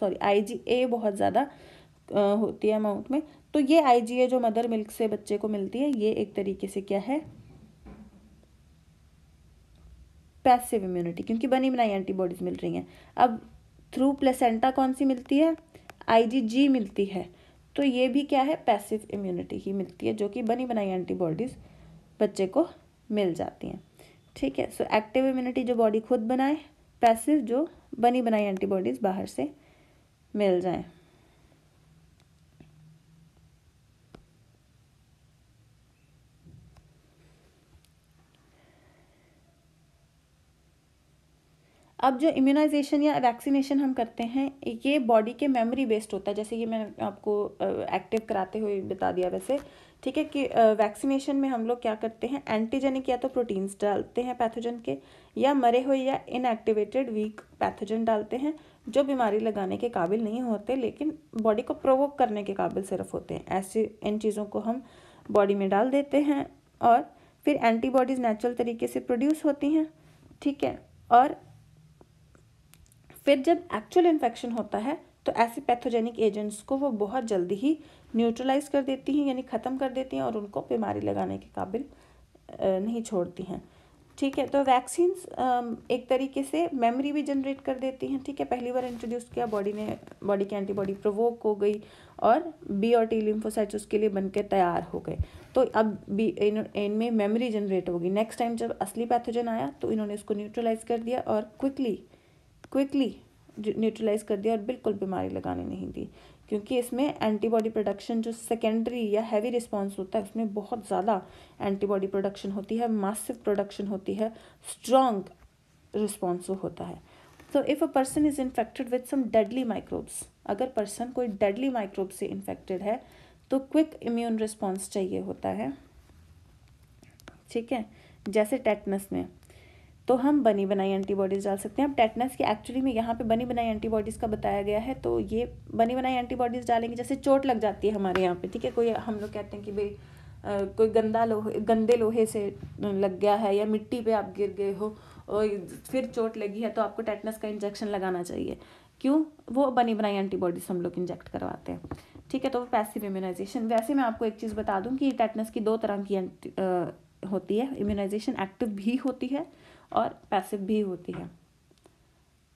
सॉरी आईजीए बहुत ज़्यादा uh, होती है अमाउंट में तो ये आईजीए जो मदर मिल्क से बच्चे को मिलती है ये एक तरीके से क्या है पैसिव इम्यूनिटी क्योंकि बनी बनाई एंटीबॉडीज मिल रही हैं अब थ्रू प्लेसेंटा कौन सी मिलती है आई मिलती है तो ये भी क्या है पैसिव इम्यूनिटी ही मिलती है जो कि बनी बनाई एंटीबॉडीज़ बच्चे को मिल जाती हैं ठीक है सो एक्टिव इम्यूनिटी जो बॉडी खुद बनाए पैसिव जो बनी बनाई एंटीबॉडीज़ बाहर से मिल जाएँ अब जो इम्यूनाइजेशन या वैक्सीनेशन हम करते हैं ये बॉडी के मेमोरी बेस्ड होता है जैसे ये मैंने आपको एक्टिव कराते हुए बता दिया वैसे ठीक है कि वैक्सीनेशन में हम लोग क्या करते हैं एंटीजेनिक या तो प्रोटीन्स डालते हैं पैथोजन के या मरे हुए या इनएक्टिवेटेड वीक पैथोजन डालते हैं जो बीमारी लगाने के काबिल नहीं होते लेकिन बॉडी को प्रोवोक करने के काबिल सिर्फ होते हैं ऐसे इन चीज़ों को हम बॉडी में डाल देते हैं और फिर एंटीबॉडीज़ नेचुरल तरीके से प्रोड्यूस होती हैं ठीक है और फिर जब एक्चुअल इन्फेक्शन होता है तो ऐसे पैथोजेनिक एजेंट्स को वो बहुत जल्दी ही न्यूट्रलाइज कर देती हैं यानी ख़त्म कर देती हैं और उनको बीमारी लगाने के काबिल नहीं छोड़ती हैं ठीक है तो वैक्सीन्स एक तरीके से मेमोरी भी जनरेट कर देती हैं ठीक है पहली बार इंट्रोड्यूस किया बॉडी ने बॉडी की एंटीबॉडी प्रोवोक हो गई और बी और टी लिम्फोसाइट्स उसके लिए बनकर तैयार हो गए तो अब बी इन इनमें मेमोरी जनरेट होगी नेक्स्ट टाइम जब असली पैथोजन आया तो इन्होंने इसको न्यूट्रलाइज कर दिया और क्विकली क्विकली न्यूट्रलाइज कर दिया और बिल्कुल बीमारी लगाने नहीं दी क्योंकि इसमें एंटीबॉडी प्रोडक्शन जो सेकेंडरी या हैवी रिस्पॉन्स होता है उसमें बहुत ज़्यादा एंटीबॉडी प्रोडक्शन होती है मासिव प्रोडक्शन होती है स्ट्रॉन्ग रिस्पॉन्स होता है तो if a person is infected with some deadly microbes अगर पर्सन कोई डेडली माइक्रोब से इन्फेक्टेड है तो क्विक इम्यून रिस्पॉन्स चाहिए होता है ठीक है जैसे टेटनस में तो हम बनी बनाई एंटीबॉडीज़ डाल सकते हैं अब टेटनस की एक्चुअली में यहाँ पे बनी बनाई एंटीबॉडीज़ का बताया गया है तो ये बनी बनाई एंटीबॉडीज़ डालेंगे जैसे चोट लग जाती है हमारे यहाँ पे ठीक है कोई हम लोग कहते हैं कि भाई कोई गंदा लोहे गंदे लोहे से लग गया है या मिट्टी पे आप गिर गए हो और फिर चोट लगी है तो आपको टेटनस का इंजेक्शन लगाना चाहिए क्यों वो बनी बनाई एंटीबॉडीज़ हम लोग इंजेक्ट करवाते हैं ठीक है तो वो पैसिव इम्यूनाइजेशन वैसे मैं आपको एक चीज़ बता दूँ कि टेटनस की दो तरह की होती है इम्यूनाइजेशन एक्टिव भी होती है और पैसिव भी होती है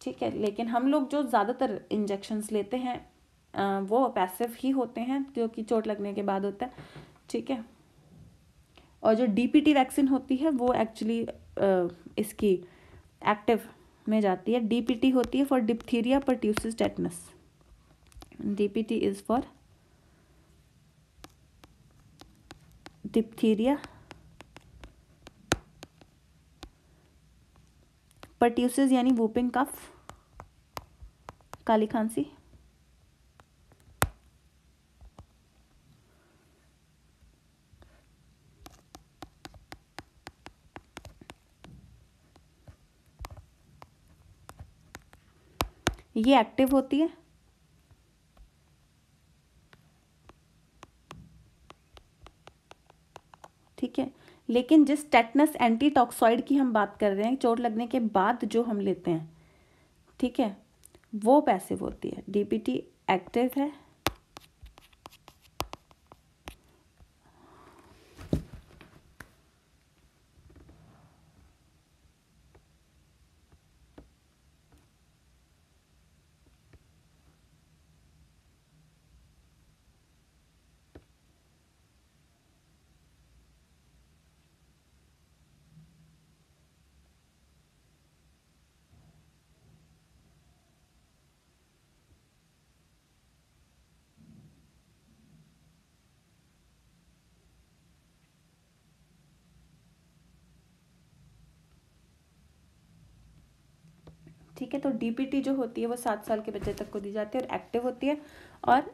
ठीक है लेकिन हम लोग जो ज़्यादातर इंजेक्शन्स लेते हैं वो पैसिव ही होते हैं क्योंकि चोट लगने के बाद होता है ठीक है और जो डीपीटी वैक्सीन होती है वो एक्चुअली इसकी एक्टिव में जाती है डीपीटी होती है for diphtheria pertussis tetanus DPT is for diphtheria pertussis यानी वूपिंग कफ काली खांसी ये एक्टिव होती है ठीक है लेकिन जिस टेटनस एंटीटॉक्सॉइड की हम बात कर रहे हैं चोट लगने के बाद जो हम लेते हैं ठीक है वो पैसिव होती है डीपीटी एक्टिव है ठीक है तो डीपीटी जो होती है वो सात साल के बच्चे तक को दी जाती है और एक्टिव होती है और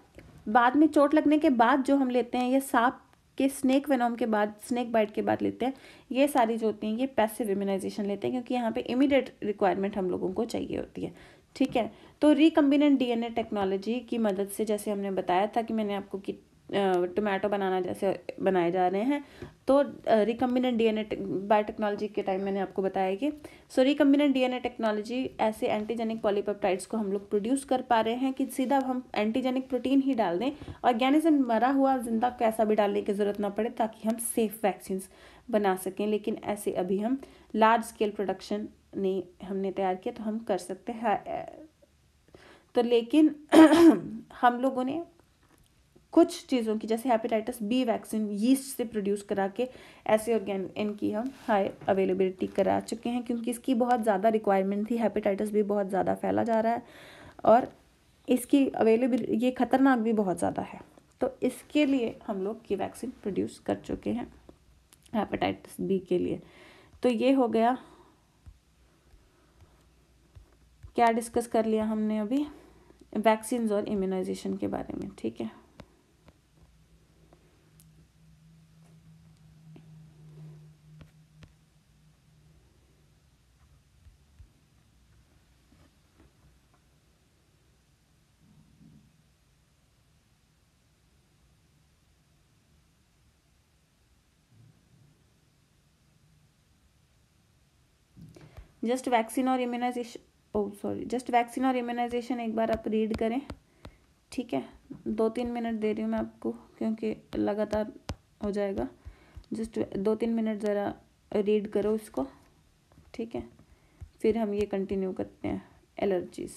बाद में चोट लगने के बाद जो हम लेते हैं ये सांप के स्नेक वेनोम के बाद स्नेक बाइट के बाद लेते हैं ये सारी जो होती हैं ये पैसिव इम्यूनाइजेशन लेते हैं क्योंकि यहाँ पे इमीडिएट रिक्वायरमेंट हम लोगों को चाहिए होती है ठीक है तो रिकम्बिनेंट डीएनए टेक्नोलॉजी की मदद से जैसे हमने बताया था कि मैंने आपको कि टोमेटो बनाना जैसे बनाए जा रहे हैं तो रिकम्बिनेंट डीएनए बायोटेक्नोलॉजी के टाइम मैंने आपको बताया कि सो रिकम्बिनेंट डीएनए टेक्नोलॉजी ऐसे एंटीजेनिक पॉलीपेप्टाइड्स को हम लोग प्रोड्यूस कर पा रहे हैं कि सीधा हम एंटीजेनिक प्रोटीन ही डाल दें ऑर्गेनिज्म मरा हुआ जिंदा कैसा भी डालने की ज़रूरत ना पड़े ताकि हम सेफ वैक्सीन बना सकें लेकिन ऐसे अभी हम लार्ज स्केल प्रोडक्शन नहीं हमने तैयार किया तो हम कर सकते हैं हाँ, तो लेकिन हम लोगों ने कुछ चीज़ों की जैसे हेपेटाइटिस बी वैक्सीन यीस्ट से प्रोड्यूस करा के ऐसे ऑर्गेन इनकी हम हाई अवेलेबिलिटी करा चुके हैं क्योंकि इसकी बहुत ज़्यादा रिक्वायरमेंट थी हेपेटाइटिस भी बहुत ज़्यादा फैला जा रहा है और इसकी अवेलेबल ये ख़तरनाक भी बहुत ज़्यादा है तो इसके लिए हम लोग ये वैक्सीन प्रोड्यूस कर चुके हैं हेपेटाइटिस बी के लिए तो ये हो गया क्या डिस्कस कर लिया हमने अभी वैक्सीन और इम्यूनाइजेशन के बारे में ठीक है जस्ट वैक्सीन और immunisation oh sorry just vaccine और इम्यूनाइजेशन एक बार आप रीड करें ठीक है दो तीन मिनट दे रही हूँ मैं आपको क्योंकि लगातार हो जाएगा जस्ट दो तीन मिनट ज़रा रीड करो इसको ठीक है फिर हम ये कंटिन्यू करते हैं एलर्जीज़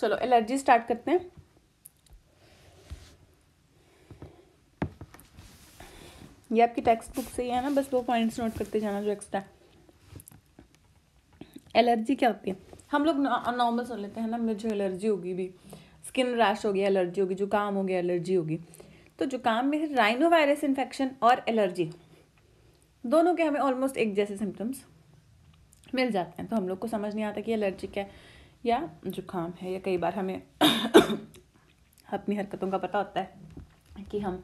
चलो एलर्जी स्टार्ट करते हैं ये आपकी टेक्स्ट बुक से ही है ना बस वो पॉइंट्स नोट करते जाना जो एक्स्ट्रा एलर्जी क्या होती है हम लोग नॉर्मल सुन लेते हैं ना मुझे एलर्जी होगी भी स्किन रैश हो गया एलर्जी होगी जुकाम हो गया एलर्जी होगी तो जुकाम में राइनो वायरस इन्फेक्शन और एलर्जी दोनों के हमें ऑलमोस्ट एक जैसे सिम्टम्स मिल जाते हैं तो हम लोग को समझ नहीं आता कि एलर्जी क्या है या जुकाम है या कई बार हमें अपनी हरकतों का पता होता है कि हम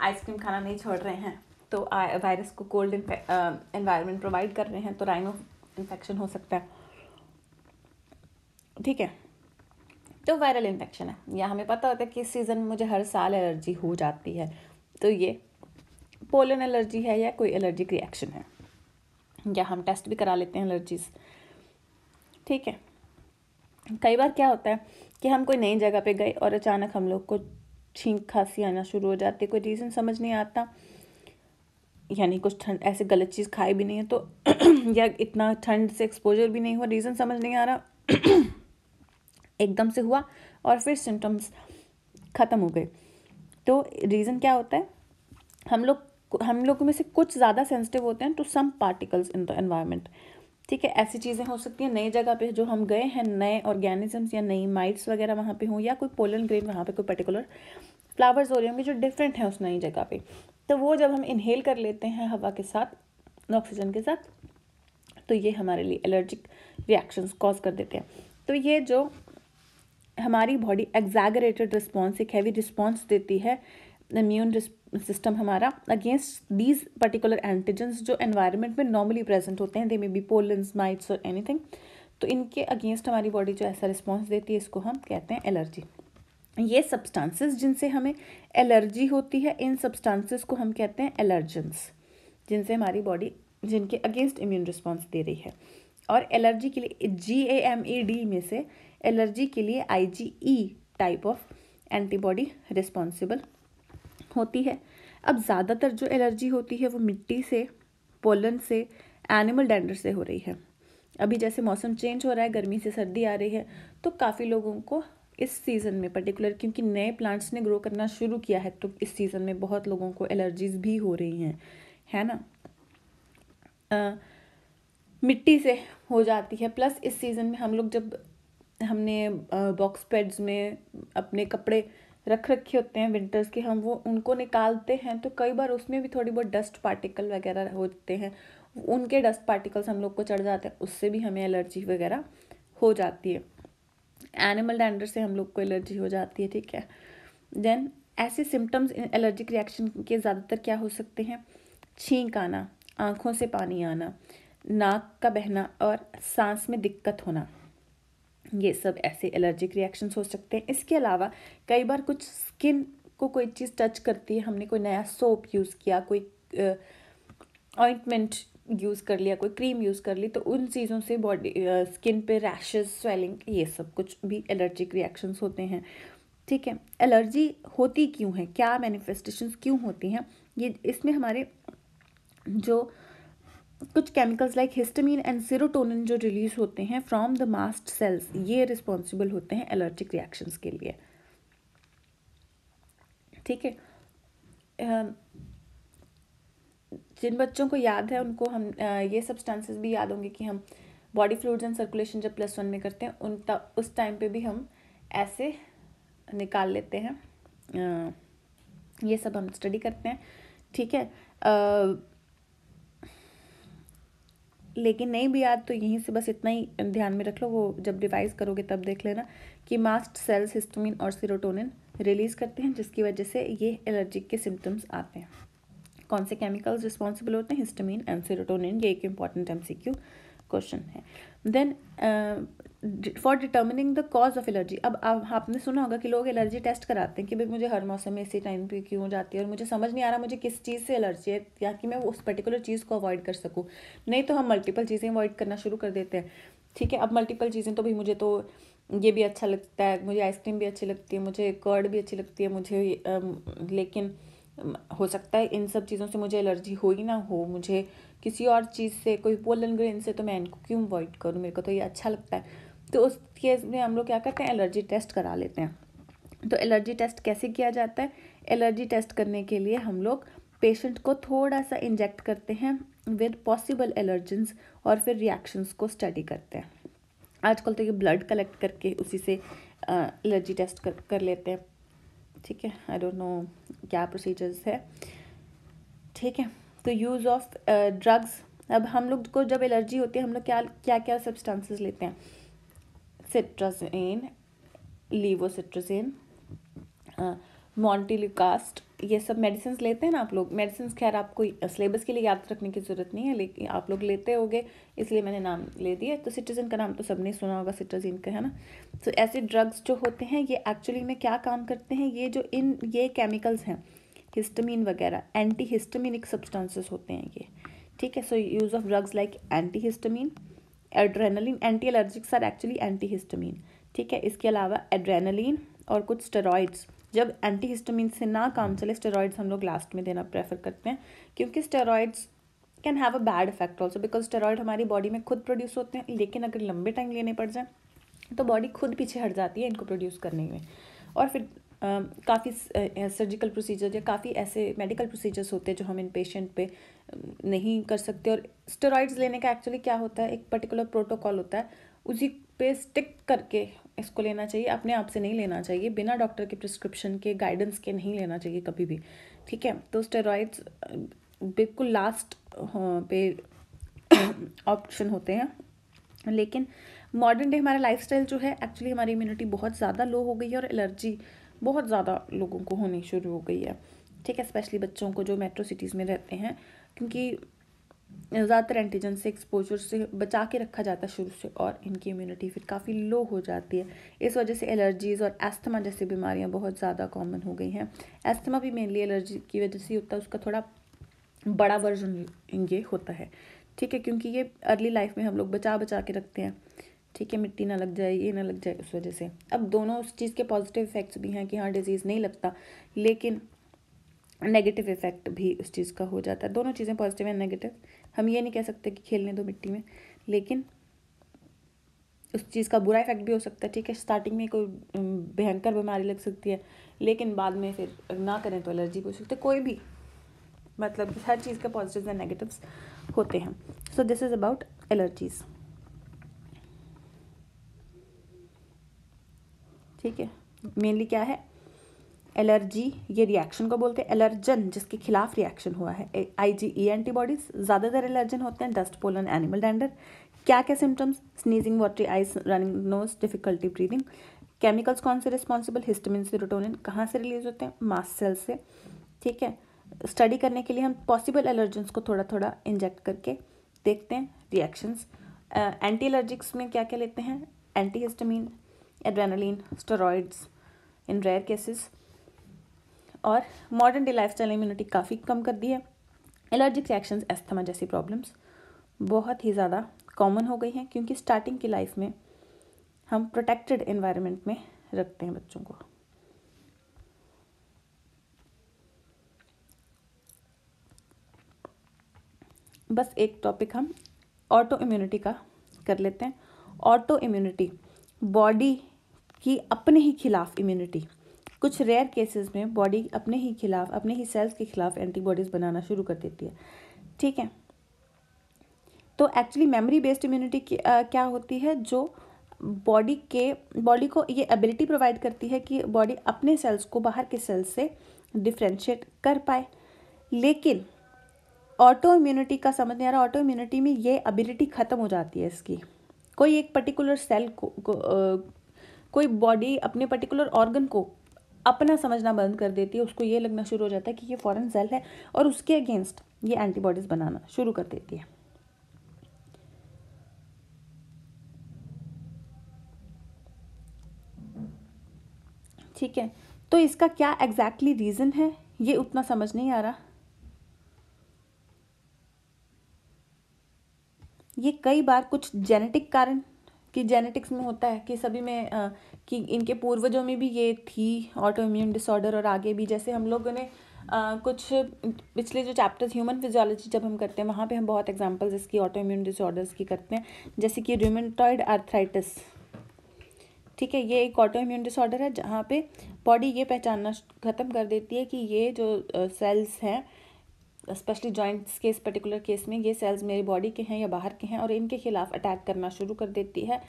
आइसक्रीम खाना नहीं छोड़ रहे हैं तो वायरस को कोल्ड इन्वायरमेंट प्रोवाइड कर रहे हैं तो राइनो इन्फेक्शन हो सकता है ठीक है तो वायरल इन्फेक्शन है या हमें पता होता है कि इस सीज़न में मुझे हर साल एलर्जी हो जाती है तो ये पोलन एलर्जी है या कोई एलर्जिक रिएक्शन है या हम टेस्ट भी करा लेते हैं एलर्जीज ठीक है कई बार क्या होता है कि हम कोई नई जगह पे गए और अचानक हम लोग को छींक खांसी आना शुरू हो जाती है कोई रीज़न समझ नहीं आता यानी कुछ ठंड ऐसे गलत चीज़ खाई भी नहीं है तो या इतना ठंड से एक्सपोजर भी नहीं हुआ रीज़न समझ नहीं आ रहा एकदम से हुआ और फिर सिम्टम्स ख़त्म हो गए तो रीज़न क्या होता है हम लोग हम लोगों में से कुछ ज़्यादा सेंसिटिव होते हैं to some particles in the environment ठीक है ऐसी चीज़ें हो सकती हैं नई जगह पे जो हम गए हैं नए ऑर्गेनिजम्स या नई माइट्स वगैरह वहाँ पे हों या कोई पोलन ग्रेन वहाँ पे कोई पर्टिकुलर फ्लावर्स हो रहे होंगे जो डिफरेंट हैं उस नई जगह पे तो वो जब हम इनहेल कर लेते हैं हवा के साथ ऑक्सीजन के साथ तो ये हमारे लिए एलर्जिक रिएक्शंस कॉज कर देते हैं तो ये जो हमारी बॉडी एग्जैगरेटेड रिस्पॉन्स एक हैवी रिस्पॉन्स देती है इम्यून सिस्टम हमारा अगेंस्ट दीज पर्टिकुलर एंटीजेंस जो एनवायरनमेंट में नॉर्मली प्रेजेंट होते हैं they may be pollens mites और एनीथिंग तो इनके अगेंस्ट हमारी बॉडी जो ऐसा रिस्पॉन्स देती है इसको हम कहते हैं एलर्जी ये सब्सटेंसेस जिनसे हमें एलर्जी होती है इन सब्सटेंसेस को हम कहते हैं एलर्जेंस जिनसे हमारी बॉडी जिनके अगेंस्ट इम्यून रिस्पॉन्स दे रही है और एलर्जी के लिए जी ए एम ई डी में से एलर्जी के लिए I G E type of antibody responsible होती है अब ज़्यादातर जो एलर्जी होती है वो मिट्टी से पोलन से एनिमल डेंडर से हो रही है अभी जैसे मौसम चेंज हो रहा है गर्मी से सर्दी आ रही है तो काफ़ी लोगों को इस सीज़न में पर्टिकुलर क्योंकि नए प्लांट्स ने ग्रो करना शुरू किया है तो इस सीज़न में बहुत लोगों को एलर्जीज भी हो रही हैं है ना आ, मिट्टी से हो जाती है प्लस इस सीज़न में हम लोग जब हमने बॉक्स पेड्स में अपने कपड़े रख रखे होते हैं विंटर्स के हम वो उनको निकालते हैं तो कई बार उसमें भी थोड़ी बहुत डस्ट पार्टिकल वगैरह होते हैं उनके डस्ट पार्टिकल्स हम लोग को चढ़ जाते हैं उससे भी हमें एलर्जी वगैरह हो जाती है एनिमल डैंडर से हम लोग को एलर्जी हो जाती है ठीक है देन ऐसे सिम्टम्स एलर्जिक रिएक्शन के ज़्यादातर क्या हो सकते हैं छींक आना आँखों से पानी आना नाक का बहना और सांस में दिक्कत होना ये सब ऐसे एलर्जिक रिएक्शंस हो सकते हैं इसके अलावा कई बार कुछ स्किन को कोई चीज़ टच करती है हमने कोई नया सोप यूज़ किया कोई ऑइंटमेंट यूज़ कर लिया कोई क्रीम यूज़ कर ली तो उन चीज़ों से बॉडी स्किन पे रैशेज स्वेलिंग ये सब कुछ भी एलर्जिक रिएक्शंस होते हैं ठीक है एलर्जी होती क्यों है क्या मैनिफेस्टेशंस क्यों होती हैं ये इसमें हमारे जो कुछ chemicals like histamine and serotonin जो रिलीज होते हैं फ्रॉम द मास्ट सेल्स ये रिस्पॉन्सिबल होते हैं एलर्जिक रिएक्शंस के लिए ठीक है जिन बच्चों को याद है उनको हम ये सब्सटेंसेस भी याद होंगे कि हम बॉडी फ्लूड्स एंड सर्कुलेशन जब प्लस वन में करते हैं उन उस टाइम पे भी हम ऐसे निकाल लेते हैं ये सब हम स्टडी करते हैं ठीक है लेकिन नहीं भी याद तो यहीं से बस इतना ही ध्यान में रख लो वो जब रिवाइज करोगे तब देख लेना कि मास्ट सेल्स हिस्टोमिन और सीरोटोनिन रिलीज़ करते हैं जिसकी वजह से ये एलर्जिक के सिम्टम्स आते हैं कौन से केमिकल्स रिस्पॉन्सिबल होते हैं हिस्टमिन एंड सीरोटोनिन ये एक इम्पॉर्टेंट एम क्वेश्चन है then for determining the cause of allergy अब आप, आपने सुना होगा कि लोग एलर्जी टेस्ट कराते हैं कि भाई मुझे हर मौसम में इसी टाइम पे क्यों जाती है और मुझे समझ नहीं आ रहा मुझे किस चीज़ से एलर्जी है या कि मैं उस पर्टिकुलर चीज़ को अवॉइड कर सकूँ नहीं तो हम मल्टीपल चीज़ें अवॉइड करना शुरू कर देते हैं ठीक है अब मल्टीपल चीज़ें तो भाई मुझे तो ये भी अच्छा लगता है मुझे आइसक्रीम भी अच्छी लगती है मुझे कर्ड भी अच्छी लगती है मुझे लेकिन हो सकता है इन सब चीज़ों से मुझे एलर्जी हो ही ना हो मुझे किसी और चीज़ से कोई पोलन ग्रेन से तो मैं इनको क्यों अवॉइड करूँ मेरे को तो ये अच्छा लगता है तो उस केस में हम लोग क्या करते हैं एलर्जी टेस्ट करा लेते हैं तो एलर्जी टेस्ट कैसे किया जाता है एलर्जी टेस्ट करने के लिए हम लोग पेशेंट को थोड़ा सा इंजेक्ट करते हैं विद पॉसिबल एलर्जेंस और फिर रिएक्शंस को स्टडी करते हैं आजकल तो ये ब्लड कलेक्ट करके उसी से एलर्जी टेस्ट कर कर लेते हैं ठीक है आई डोंट नो क्या प्रोसीजर्स है ठीक है तो यूज़ ऑफ ड्रग्स अब हम लोग को जब एलर्जी होती है हम लोग क्या क्या क्या सब्सटेंसेस लेते हैं सिट्राजेन लीवोसिट्राजेन मॉन्टिलिकास्ट ये सब मेडिसिन लेते हैं ना आप लोग मेडिसिन खैर आपको सिलेबस के लिए याद रखने की ज़रूरत नहीं है लेकिन आप लोग लेते होंगे इसलिए मैंने नाम ले दिया तो सिट्राजिन का नाम तो सबने सुना होगा सिट्राजिन का है ना तो ऐसे ड्रग्स जो होते हैं ये एक्चुअली में क्या काम करते हैं ये जो इन ये केमिकल्स हैं हिस्टमिन वगैरह एंटी हिस्टमिनिक सब्सटेंसेस होते हैं ये ठीक है so use of drugs like anti histamine adrenaline anti allergics are actually antihistamine ठीक है इसके अलावा एड्रेनलिन और कुछ स्टेरॉइड्स जब एंटीहिस्टामिन से ना काम हम्म। चले स्टेरॉइड्स हम लोग लास्ट में देना प्रेफर करते हैं क्योंकि steroids can have a bad effect also because steroid हमारी बॉडी में खुद प्रोड्यूस होते हैं लेकिन अगर लंबे टाइम लेने पड़ जाए तो बॉडी खुद पीछे हट जाती है इनको प्रोड्यूस करने में और फिर काफ़ी सर्जिकल प्रोसीजर या काफ़ी ऐसे मेडिकल प्रोसीजर्स होते हैं जो हम इन पेशेंट पे नहीं कर सकते और स्टेरॉइड्स लेने का एक्चुअली क्या होता है एक पर्टिकुलर प्रोटोकॉल होता है उसी पे स्टिक करके इसको लेना चाहिए अपने आप से नहीं लेना चाहिए बिना डॉक्टर के प्रिस्क्रिप्शन के गाइडेंस के नहीं लेना चाहिए कभी भी ठीक है तो स्टेरॉइड्स बिल्कुल लास्ट पे ऑप्शन होते हैं लेकिन मॉडर्न डे हमारा लाइफ जो है एक्चुअली हमारी इम्यूनिटी बहुत ज़्यादा लो हो गई है और एलर्जी बहुत ज़्यादा लोगों को होनी शुरू हो गई है ठीक है स्पेशली बच्चों को जो मेट्रो सिटीज़ में रहते हैं क्योंकि ज़्यादातर एंटीजन से एक्सपोजर से बचा के रखा जाता है शुरू से और इनकी इम्यूनिटी फिर काफ़ी लो हो जाती है इस वजह से एलर्जीज़ और एस्थमा जैसी बीमारियां बहुत ज़्यादा कॉमन हो गई हैं एस्थमा भी मेनली एलर्जी की वजह से होता है उसका थोड़ा बड़ा वर्जन ये होता है ठीक है क्योंकि ये अर्ली लाइफ में हम लोग बचा बचा के रखते हैं ठीक है मिट्टी ना लग जाए ये ना लग जाए उस वजह से अब दोनों उस चीज़ के पॉजिटिव इफेक्ट्स भी हैं कि हाँ डिजीज़ नहीं लगता लेकिन नेगेटिव इफेक्ट भी उस चीज़ का हो जाता है दोनों चीज़ें पॉजिटिव एंड नेगेटिव हम ये नहीं कह सकते कि खेलने दो मिट्टी में लेकिन उस चीज़ का बुरा इफेक्ट भी हो सकता है ठीक है स्टार्टिंग में कोई भयंकर बीमारी लग सकती है लेकिन बाद में फिर ना करें तो एलर्जी भी हो सकती है कोई भी मतलब हर चीज़ के पॉजिटिव एंड नेगेटिव्स होते हैं so this is about allergies ठीक है मेनली क्या है एलर्जी ये रिएक्शन को बोलते हैं एलर्जन जिसके खिलाफ रिएक्शन हुआ है आई जी ई एंटीबॉडीज ज़्यादातर एलर्जन होते हैं डस्ट पोलन एनिमल डेंडर क्या क्या symptoms sneezing watery eyes running nose difficulty breathing chemicals कौन से रिस्पॉन्सिबल हिस्टमिन सीरोटोनिन कहाँ से रिलीज होते हैं मास सेल से ठीक है स्टडी करने के लिए हम पॉसिबल एलर्जेंस को थोड़ा थोड़ा इंजेक्ट करके देखते हैं रिएक्शंस एंटी एलर्जिक्स में क्या क्या लेते हैं anti histamine adrenaline steroids in rare cases और मॉडर्न डे लाइफ इम्यूनिटी काफ़ी कम कर दी है एलर्जिक रिएक्शन एस्थमा जैसी प्रॉब्लम्स बहुत ही ज़्यादा कॉमन हो गई हैं क्योंकि स्टार्टिंग की लाइफ में हम प्रोटेक्टेड इन्वायरमेंट में रखते हैं बच्चों को बस एक टॉपिक हम ऑटो इम्यूनिटी का कर लेते हैं ऑटो इम्यूनिटी बॉडी की अपने ही खिलाफ इम्यूनिटी कुछ रेयर केसेस में बॉडी अपने ही खिलाफ अपने ही सेल्स के खिलाफ एंटीबॉडीज़ बनाना शुरू कर देती है ठीक है तो एक्चुअली मेमोरी बेस्ड इम्यूनिटी क्या होती है जो बॉडी के बॉडी को ये एबिलिटी प्रोवाइड करती है कि बॉडी अपने सेल्स को बाहर के सेल्स से डिफ्रेंशिएट कर पाए लेकिन ऑटो इम्यूनिटी का समझ नहीं आ रहा ऑटो इम्यूनिटी में ये एबिलिटी ख़त्म हो जाती है इसकी कोई एक पर्टिकुलर सेल को, को आ, कोई बॉडी अपने पर्टिकुलर ऑर्गन को अपना समझना बंद कर देती है उसको ये लगना शुरू हो जाता है कि ये फॉरेन सेल है और उसके अगेंस्ट ये एंटीबॉडीज़ बनाना शुरू कर देती है ठीक है तो इसका क्या एग्जैक्टली exactly रीज़न है ये उतना समझ नहीं आ रहा ये कई बार कुछ जेनेटिक कारण कि जेनेटिक्स में होता है कि सभी में आ, कि इनके पूर्वजों में भी ये थी ऑटो इम्यून डिसऑर्डर और आगे भी जैसे हम लोगों ने आ, कुछ पिछले जो चैप्टर्स ह्यूमन फिजियोलॉजी जब हम करते हैं वहाँ पे हम बहुत एग्जांपल्स इसकी ऑटो इम्यून डिसऑर्डर्स की करते हैं जैसे कि रिमोटॉइड आर्थराइटिस ठीक है ये एक ऑटो इम्यून डिसऑर्डर है जहाँ पे बॉडी ये पहचानना ख़त्म कर देती है कि ये जो सेल्स हैं स्पेशली जॉइंट्स के इस पर्टिकुलर केस में ये सेल्स मेरी बॉडी के हैं या बाहर के हैं और इनके खिलाफ अटैक करना शुरू कर देती है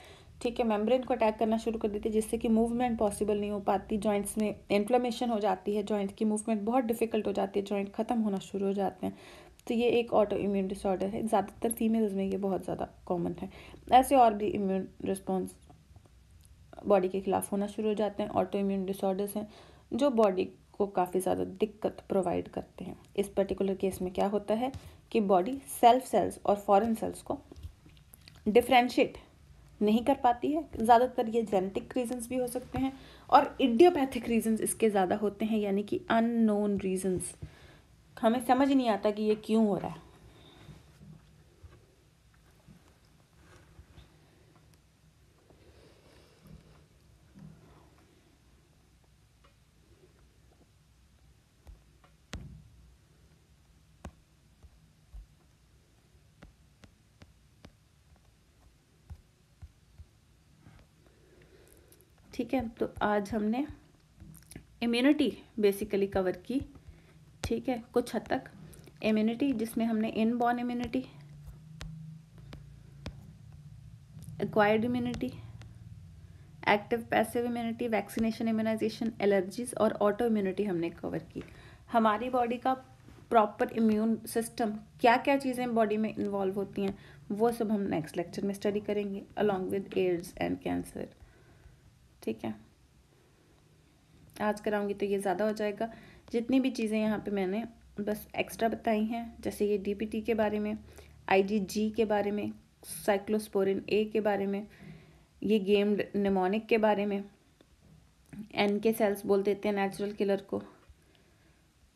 ठीक है मेम्ब्रेन को अटैक करना शुरू कर देती है जिससे कि मूवमेंट पॉसिबल नहीं हो पाती जॉइंट्स में इन्फ्लेमेशन हो जाती है जॉइंट की मूवमेंट बहुत डिफिकल्ट हो जाती है जॉइंट ख़त्म होना शुरू हो जाते हैं तो ये एक ऑटो इम्यून डिसऑर्डर है ज़्यादातर फीमेल्स में ये बहुत ज़्यादा कॉमन है ऐसे और भी इम्यून रिस्पॉन्स बॉडी के खिलाफ होना शुरू हो जाते हैं ऑटो इम्यून डिसऑर्डर्स हैं जो बॉडी को काफ़ी ज़्यादा दिक्कत प्रोवाइड करते हैं इस पर्टिकुलर केस में क्या होता है कि बॉडी सेल्फ सेल्स और फॉरेन सेल्स को डिफ्रेंशिएट नहीं कर पाती है ज़्यादातर ये जेनेटिक रीजंस भी हो सकते हैं और इडियोपैथिक रीजंस इसके ज़्यादा होते हैं यानी कि अननोन रीजंस हमें समझ नहीं आता कि ये क्यों हो रहा है है तो आज हमने इम्यूनिटी बेसिकली कवर की ठीक है कुछ हद तक इम्यूनिटी जिसमें हमने inborn immunity acquired immunity active passive immunity vaccination immunisation allergies और ऑटो इम्यूनिटी हमने कवर की हमारी बॉडी का प्रॉपर इम्यून सिस्टम क्या क्या चीज़ें बॉडी में इन्वॉल्व होती हैं वो सब हम नेक्स्ट लेक्चर में स्टडी करेंगे along with AIDS and cancer ठीक है आज कराऊंगी तो ये ज़्यादा हो जाएगा जितनी भी चीज़ें यहाँ पे मैंने बस एक्स्ट्रा बताई हैं जैसे ये डी के बारे में आई के बारे में साइक्लोस्पोरिन ए के बारे में ये गेम निमोनिक के बारे में एन के सेल्स बोल देते हैं नेचुरल किलर को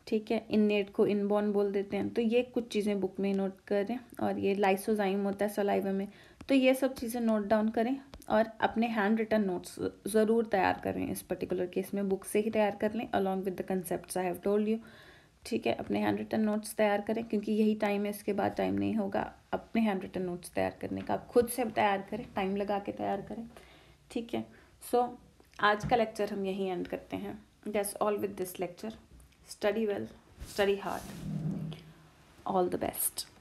ठीक है इननेट को इनबॉर्न बोल देते हैं तो ये कुछ चीज़ें बुक में नोट करें और ये लाइसोजाइम होता है सलाइवा में तो ये सब चीज़ें नोट डाउन करें और अपने हैंड रिटन नोट्स ज़रूर तैयार करें इस पर्टिकुलर केस में बुक से ही तैयार कर लें along with the concept I have told you ठीक है अपने हैंड रिटन नोट्स तैयार करें क्योंकि यही टाइम है इसके बाद टाइम नहीं होगा अपने हैंड रिटन नोट्स तैयार करने का आप खुद से तैयार करें टाइम लगा के तैयार करें ठीक है सो so, आज का लेक्चर हम यहीं एंड करते हैं that's all with this lecture study well study hard all the best